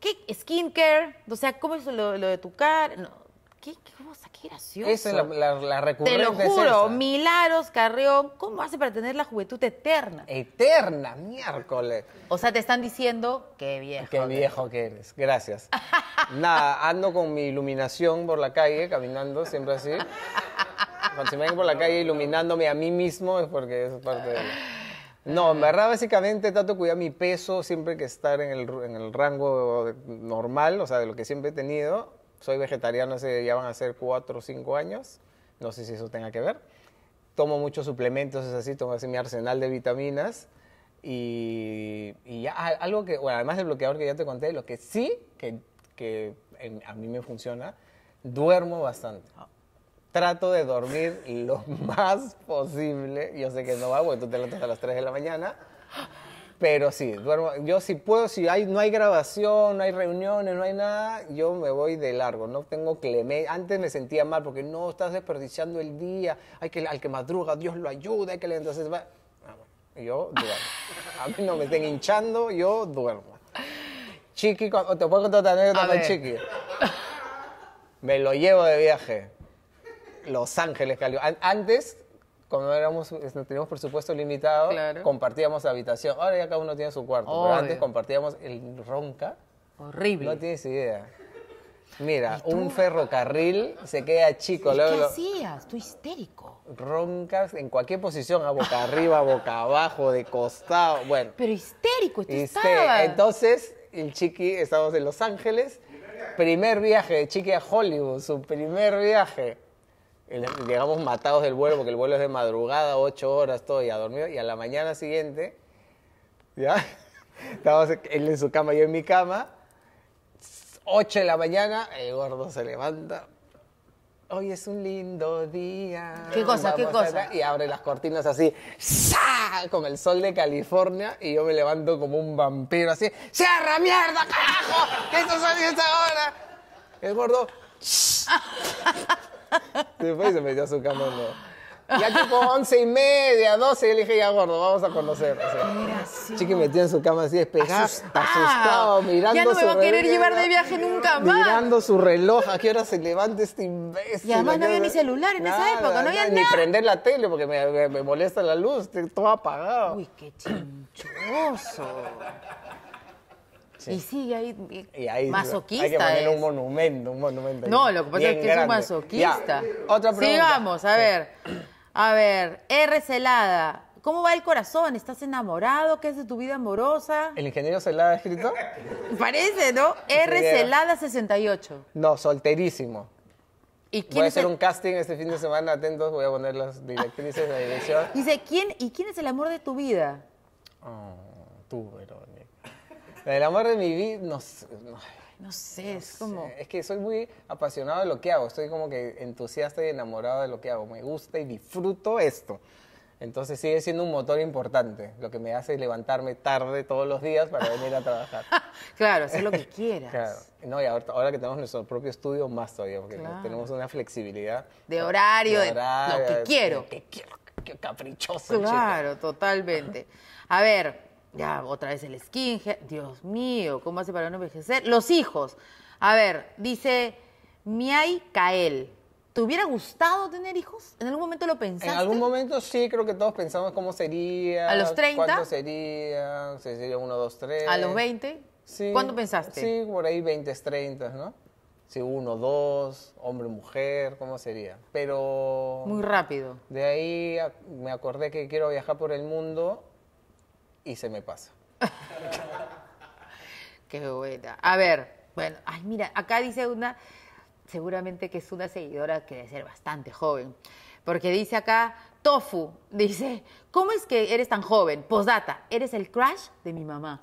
¿Qué skincare? O sea, ¿cómo es lo, de tu cara? ¿qué, cosa? Qué gracioso. Esa es la, recuperación. Te lo juro, Milaros, Carrión, ¿cómo haces para tener la juventud eterna? Eterna, miércoles. O sea, te están diciendo, qué viejo. Qué viejo que eres, gracias. Nada, ando con mi iluminación por la calle, caminando siempre así. Cuando se me ven por la calle iluminándome a mí mismo es porque es parte de... No, en verdad, básicamente trato de cuidar mi peso siempre que estar en el, rango normal, o sea, de lo que siempre he tenido. Soy vegetariano hace ya van a ser cuatro o cinco años. No sé si eso tenga que ver. Tomo muchos suplementos, es así, tomo así mi arsenal de vitaminas. Y, y ya, algo que, bueno, además del bloqueador que ya te conté, lo que sí que, a mí me funciona, duermo bastante. Ah, trato de dormir lo más posible. Yo sé que no va, porque tú te levantas a las 3 de la mañana. Pero sí, duermo. Yo si puedo, si hay, no hay grabación, no hay reuniones, no hay nada, yo me voy de largo. No tengo clemencia. Antes me sentía mal porque no estás desperdiciando el día. Hay que, al que madruga, Dios lo ayude. Hay que, entonces va. Yo duermo. A mí no me estén hinchando, yo duermo. Chiqui, te puedo contar también Chiqui. Me lo llevo de viaje los Ángeles, Cali. Antes, cuando éramos, teníamos presupuesto limitado, compartíamos habitación. Ahora ya cada uno tiene su cuarto, pero antes compartíamos el ronca. Horrible. No tienes idea. Mira, un ferrocarril se queda chico. ¿Qué hacías? Tú histérico. Roncas en cualquier posición, a boca arriba, boca abajo, de costado, bueno. Pero histérico, este Entonces, el chiqui, estamos en Los Ángeles, primer viaje de chiqui a Hollywood, su primer viaje llegamos matados del vuelo, porque el vuelo es de madrugada, ocho horas, todo, y a dormir. Y a la mañana siguiente, ya, estábamos él en su cama, yo en mi cama, ocho de la mañana, el gordo se levanta. Hoy es un lindo día. ¿Qué cosa? ¿Qué cosa? Y abre las cortinas así, con el sol de California y yo me levanto como un vampiro así, ¡cierra mierda, carajo! ¿Qué estás esta hora? El gordo, Después se metió a su cama. No. Ya tipo once y media, doce, yo le dije, ya gordo, vamos a conocer. O Chiqui metió en su cama así despejada, asustado, asustado, mirando Ya no me va a querer llevar de viaje nunca más. Mirando su reloj, a qué hora se levanta este imbécil. Y además no había ni celular en esa época, no había nada. Ni prender la tele porque me, me molesta la luz, todo apagado. Uy, qué chinchoso. Y sigue ahí, masoquista. Hay que poner un monumento, un monumento. No, lo que pasa es que es un masoquista. Ya. Otra pregunta. Sigamos, a ver. A ver, R Celada. ¿Cómo va el corazón? ¿Estás enamorado? ¿Qué es de tu vida amorosa? ¿El ingeniero Celada ha escrito? Parece, ¿no? R Celada 68. No, solterísimo. ¿Y quién voy a hacer un casting este fin de semana, atentos, voy a poner las directrices de la dirección. Dice, ¿quién, ¿y quién es el amor de tu vida? Oh, tú, pero el amor de mi vida, no sé. No, sé, es como... Es que soy muy apasionado de lo que hago, estoy como que entusiasta y enamorado de lo que hago, me gusta y disfruto esto. Entonces sigue siendo un motor importante, lo que me hace levantarme tarde todos los días para venir a trabajar. claro, hacer lo que quieras. claro. No, y ahora, que tenemos nuestro propio estudio, más todavía, porque tenemos una flexibilidad. De horario, de, lo que quiero. que qué caprichoso. Claro, totalmente. A ver, ya, otra vez el skin, Dios mío, ¿cómo hace para no envejecer? Los hijos. A ver, dice Miai Kael. ¿Te hubiera gustado tener hijos? ¿En algún momento lo pensaste? En algún momento sí, creo que todos pensamos cómo sería. ¿A los 30? ¿Cuánto sería? sería uno, dos, tres? ¿A los 20? Sí. ¿Cuándo pensaste? Sí, por ahí 20, 30, ¿no? Si sí, uno, dos, hombre, mujer, ¿cómo sería? Pero... Muy rápido. De ahí me acordé que quiero viajar por el mundo y se me pasa. Qué buena. A ver, bueno, ay, mira, acá dice una, seguramente que es una seguidora que debe ser bastante joven, porque dice acá, Tofu, dice, ¿cómo es que eres tan joven? Posdata, eres el crush de mi mamá.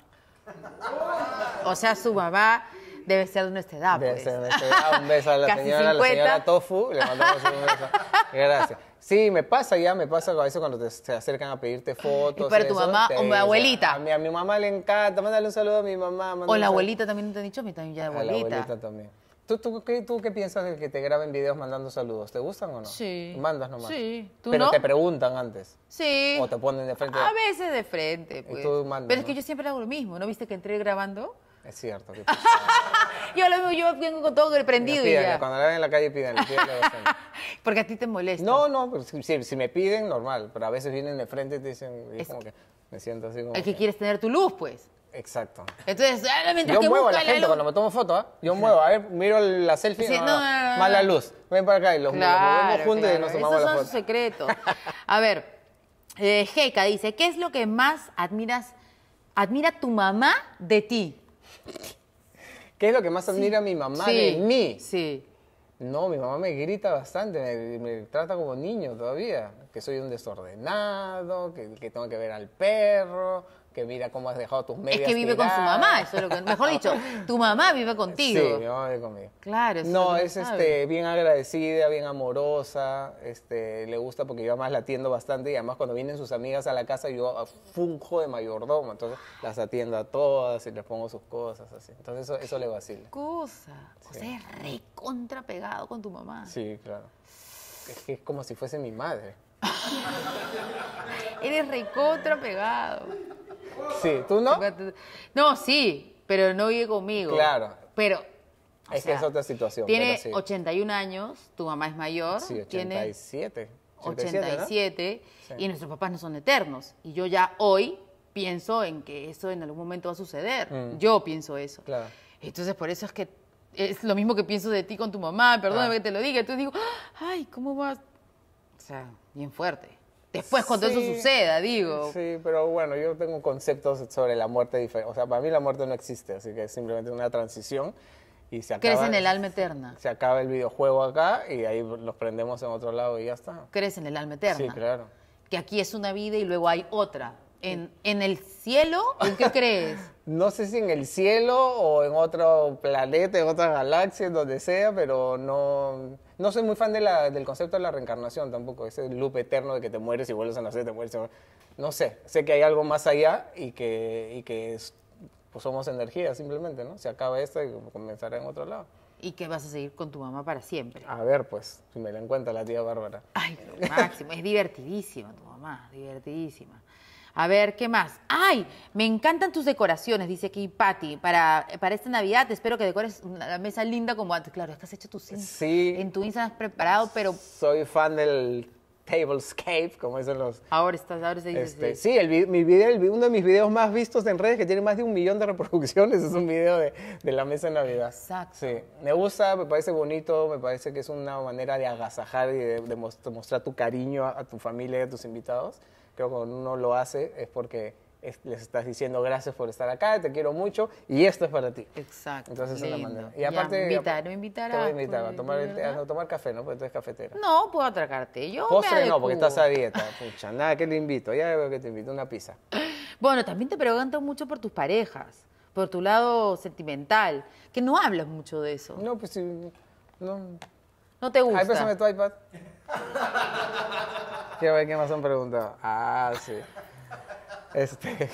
O sea, su mamá debe ser de nuestra edad. Debe pues. ser de nuestra edad. Un beso a la señora, la señora Tofu, le mandamos un beso. Gracias. Sí, me pasa ya, me pasa a veces cuando te, se acercan a pedirte fotos. pero tu mamá o mi abuelita. a, mi, mamá le encanta, mándale un saludo a mi mamá. O la abuelita también te han dicho, a también ya abuelita. A la abuelita también. ¿Tú, tú, qué, ¿Tú qué piensas de que te graben videos mandando saludos? ¿Te gustan o no? Sí. Mandas nomás. Sí. Pero te preguntan antes. Sí. O te ponen de frente. A veces de frente. Pues. Pero es que yo siempre hago lo mismo. ¿No viste que entré grabando? Es cierto. yo, lo, yo vengo con todo prendido y ya. Cuando la ven en la calle, piden. Porque a ti te molesta. No, no, pues, si, me piden, normal. Pero a veces vienen de frente y te dicen, y como que me siento así como... Es que, quieres tener tu luz, pues. Exacto. Entonces, ah, mientras yo muevo a la, gente cuando me tomo foto, ¿ah? yo muevo, a ver, miro la selfie, sí, no, no, luz. Ven para acá y los claro, juntos y nos tomamos la foto. Esos son sus secretos. a ver, eh, dice, ¿qué es lo que más admiras, admira tu mamá de ti? ¿Qué es lo que más admira mi mamá de mí? Sí. No, mi mamá me grita bastante, me, trata como niño todavía, que soy un desordenado, que tengo que ver al perro, que mira cómo has dejado tus medias. Es que vive con su mamá, eso es lo que, mejor dicho, tu mamá vive contigo. Sí, vive conmigo. Claro, No, es, este, bien agradecida, bien amorosa, este, le gusta porque yo además la atiendo bastante y además cuando vienen sus amigas a la casa yo ah, funjo de mayordomo, entonces las atiendo a todas y les pongo sus cosas así. Entonces eso, le vacila. Cosa, o sea, es recontrapegado con tu mamá. Sí, claro. Es que es como si fuese mi madre. Eres recontrapegado. Sí, ¿tú no? No, sí, pero no vive conmigo. Claro. Pero es que es otra situación. Tiene 81 años, tu mamá es mayor. Sí, 87. 87, 87 y nuestros papás no son eternos. Y yo ya hoy pienso en que eso en algún momento va a suceder. Mm. Yo pienso eso. Claro. Entonces, por eso es que es lo mismo que pienso de ti con tu mamá. Perdóname ah. que te lo diga. Entonces digo, ah, ay, ¿cómo vas? O sea, bien fuerte después cuando eso suceda, digo. Sí, pero bueno, yo tengo conceptos sobre la muerte diferente. O sea, para mí la muerte no existe, así que es simplemente una transición y se acaba. Crees en el alma eterna. Se acaba el videojuego acá y ahí los prendemos en otro lado y ya está. Crees en el alma eterna. Sí, claro. Que aquí es una vida y luego hay otra. ¿En, en el cielo? ¿En qué crees? no sé si en el cielo o en otro planeta, en otra galaxia, en donde sea, pero no no soy muy fan de del concepto de la reencarnación tampoco, ese loop eterno de que te mueres y vuelves a nacer, te mueres No sé, sé que hay algo más allá y que, y que pues, somos energía simplemente, ¿no? Se acaba esto y comenzará en otro lado. Y que vas a seguir con tu mamá para siempre. A ver, pues, si me la encuentra la tía Bárbara. Ay, lo máximo, es divertidísima tu mamá, divertidísima. A ver, ¿qué más? ¡Ay! Me encantan tus decoraciones, dice aquí Patti. Para, esta Navidad espero que decores una mesa linda como antes. Claro, estás hecho tu hecho sí, En tu Instagram has preparado, pero... Soy fan del tablescape, como dicen los... Ahora estás, ahora se dice... Este, sí, mi video, uno de mis videos más vistos en redes, que tiene más de un millón de reproducciones, es un video de, la mesa de Navidad. Exacto. Sí, me gusta, me parece bonito, me parece que es una manera de agasajar y de, mostrar tu cariño a tu familia y a tus invitados. Creo que cuando uno lo hace es porque les estás diciendo gracias por estar acá, te quiero mucho y esto es para ti. Exacto. Entonces es la manera. Y aparte. invitar, no invitar a. Pues, a tomar, a tomar café, ¿no? Porque tú eres cafetera. No, puedo atracarte. Yo. Postre no, porque estás a dieta. Pucha, nada, que le invito? Ya veo que te invito una pizza. Bueno, también te pregunto mucho por tus parejas, por tu lado sentimental, que no hablas mucho de eso. No, pues sí. No. No te gusta. Ahí pésame tu iPad. quiero ver qué más han preguntado. Ah, sí. Este.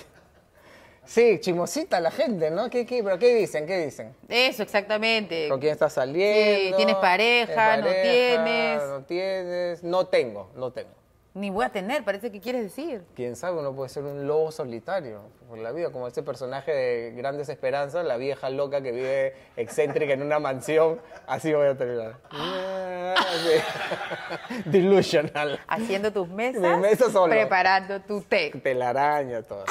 Sí, chimosita la gente, ¿no? ¿Qué, pero qué dicen? ¿Qué dicen? Eso, exactamente. ¿Con quién estás saliendo? Sí, ¿tienes pareja? ¿Tienes pareja ¿No tienes? No tienes. No tengo, no tengo ni voy a tener, parece que quieres decir. Quién sabe, uno puede ser un lobo solitario por la vida, como ese personaje de Grandes Esperanzas, la vieja loca que vive excéntrica en una mansión. Así voy a terminar. Delusional. Haciendo tus mesas. Preparando tu té. Telaraña, todo.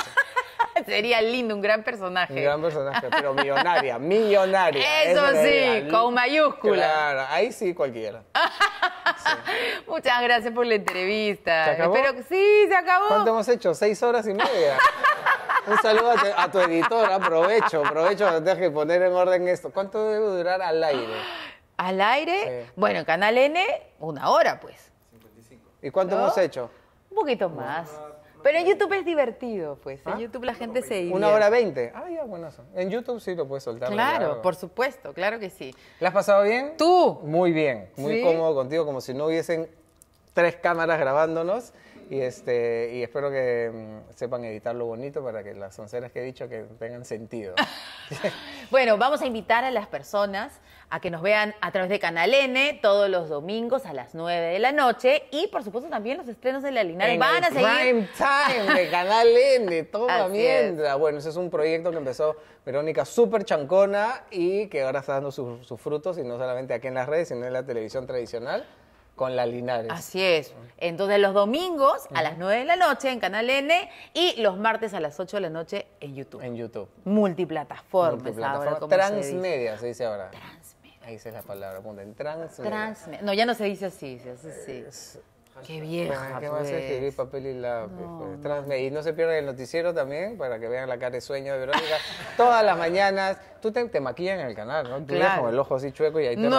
Sería lindo, un gran personaje. Un gran personaje, pero millonaria, millonaria. Eso, sí, con mayúscula. Claro, ahí sí cualquiera. Muchas gracias por la entrevista. ¿Se sí, se acabó. ¿Cuánto hemos hecho? Seis horas y media. Un saludo a tu, a tu aprovecho, aprovecho, te que poner en orden esto. ¿Cuánto debe durar al aire? Al aire, bueno, Canal N, una hora pues. ¿Y cuánto hemos hecho? Un poquito más. Pero en YouTube es divertido, pues. En ah, YouTube la gente se ¿Una hora veinte? Ah, ya, bueno, En YouTube sí lo puedes soltar. Claro, por supuesto, claro que sí. ¿La has pasado bien? Tú. Muy bien, muy cómodo contigo, como si no hubiesen tres cámaras grabándonos. Y, este, y espero que mm, sepan editar lo bonito para que las onceras que he dicho que tengan sentido. bueno, vamos a invitar a las personas a que nos vean a través de Canal N todos los domingos a las 9 de la noche. Y por supuesto también los estrenos de la Linares van a seguir. Prime Time de Canal N, toda mierda. Bueno, ese es un proyecto que empezó Verónica súper chancona y que ahora está dando sus, frutos, y no solamente aquí en las redes, sino en la televisión tradicional con la Linares. Así es. Entonces los domingos a las 9 de la noche en Canal N y los martes a las 8 de la noche en YouTube. En YouTube. Multiplataformas. Ahora, Transmedia se dice ahora. Transmedia. Ahí se la palabra, ponte en trans. Transme. No, ya no se dice así, se dice así. Qué vieja. ¿Qué vas a pues. escribir papel y lápiz? No. Y no se pierdan el noticiero también para que vean la cara de sueño de Verónica. Todas las mañanas. Tú te, maquillas en el canal, ¿no? Tú claro. con el ojo así chueco y ahí te no,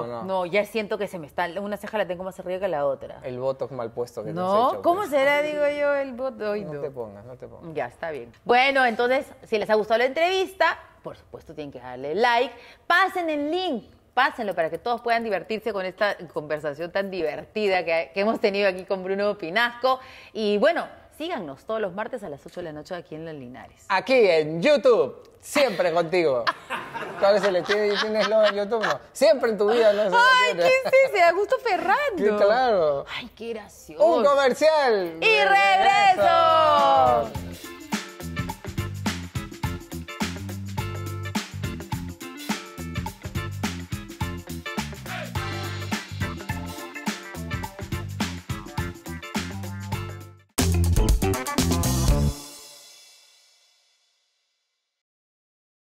reviven, ¿no? No, ya siento que se me está. Una ceja la tengo más arriba que la otra. El botox mal puesto que no. hecho, ¿Cómo pues. será, digo yo, el botox? no te pongas, no te pongas. Ya, está bien. Bueno, entonces, si les ha gustado la entrevista, por supuesto, tienen que darle like. Pasen el link pásenlo para que todos puedan divertirse con esta conversación tan divertida que, hemos tenido aquí con Bruno Pinasco. Y bueno, síganos todos los martes a las 8 de la noche aquí en Los Linares. Aquí en YouTube, siempre contigo. ¿Cuál es el ¿Tienes lo YouTube? Siempre en tu vida. No Ay, qué se da gusto Ferrando. claro. Ay, qué gracioso. Un comercial. Y regreso.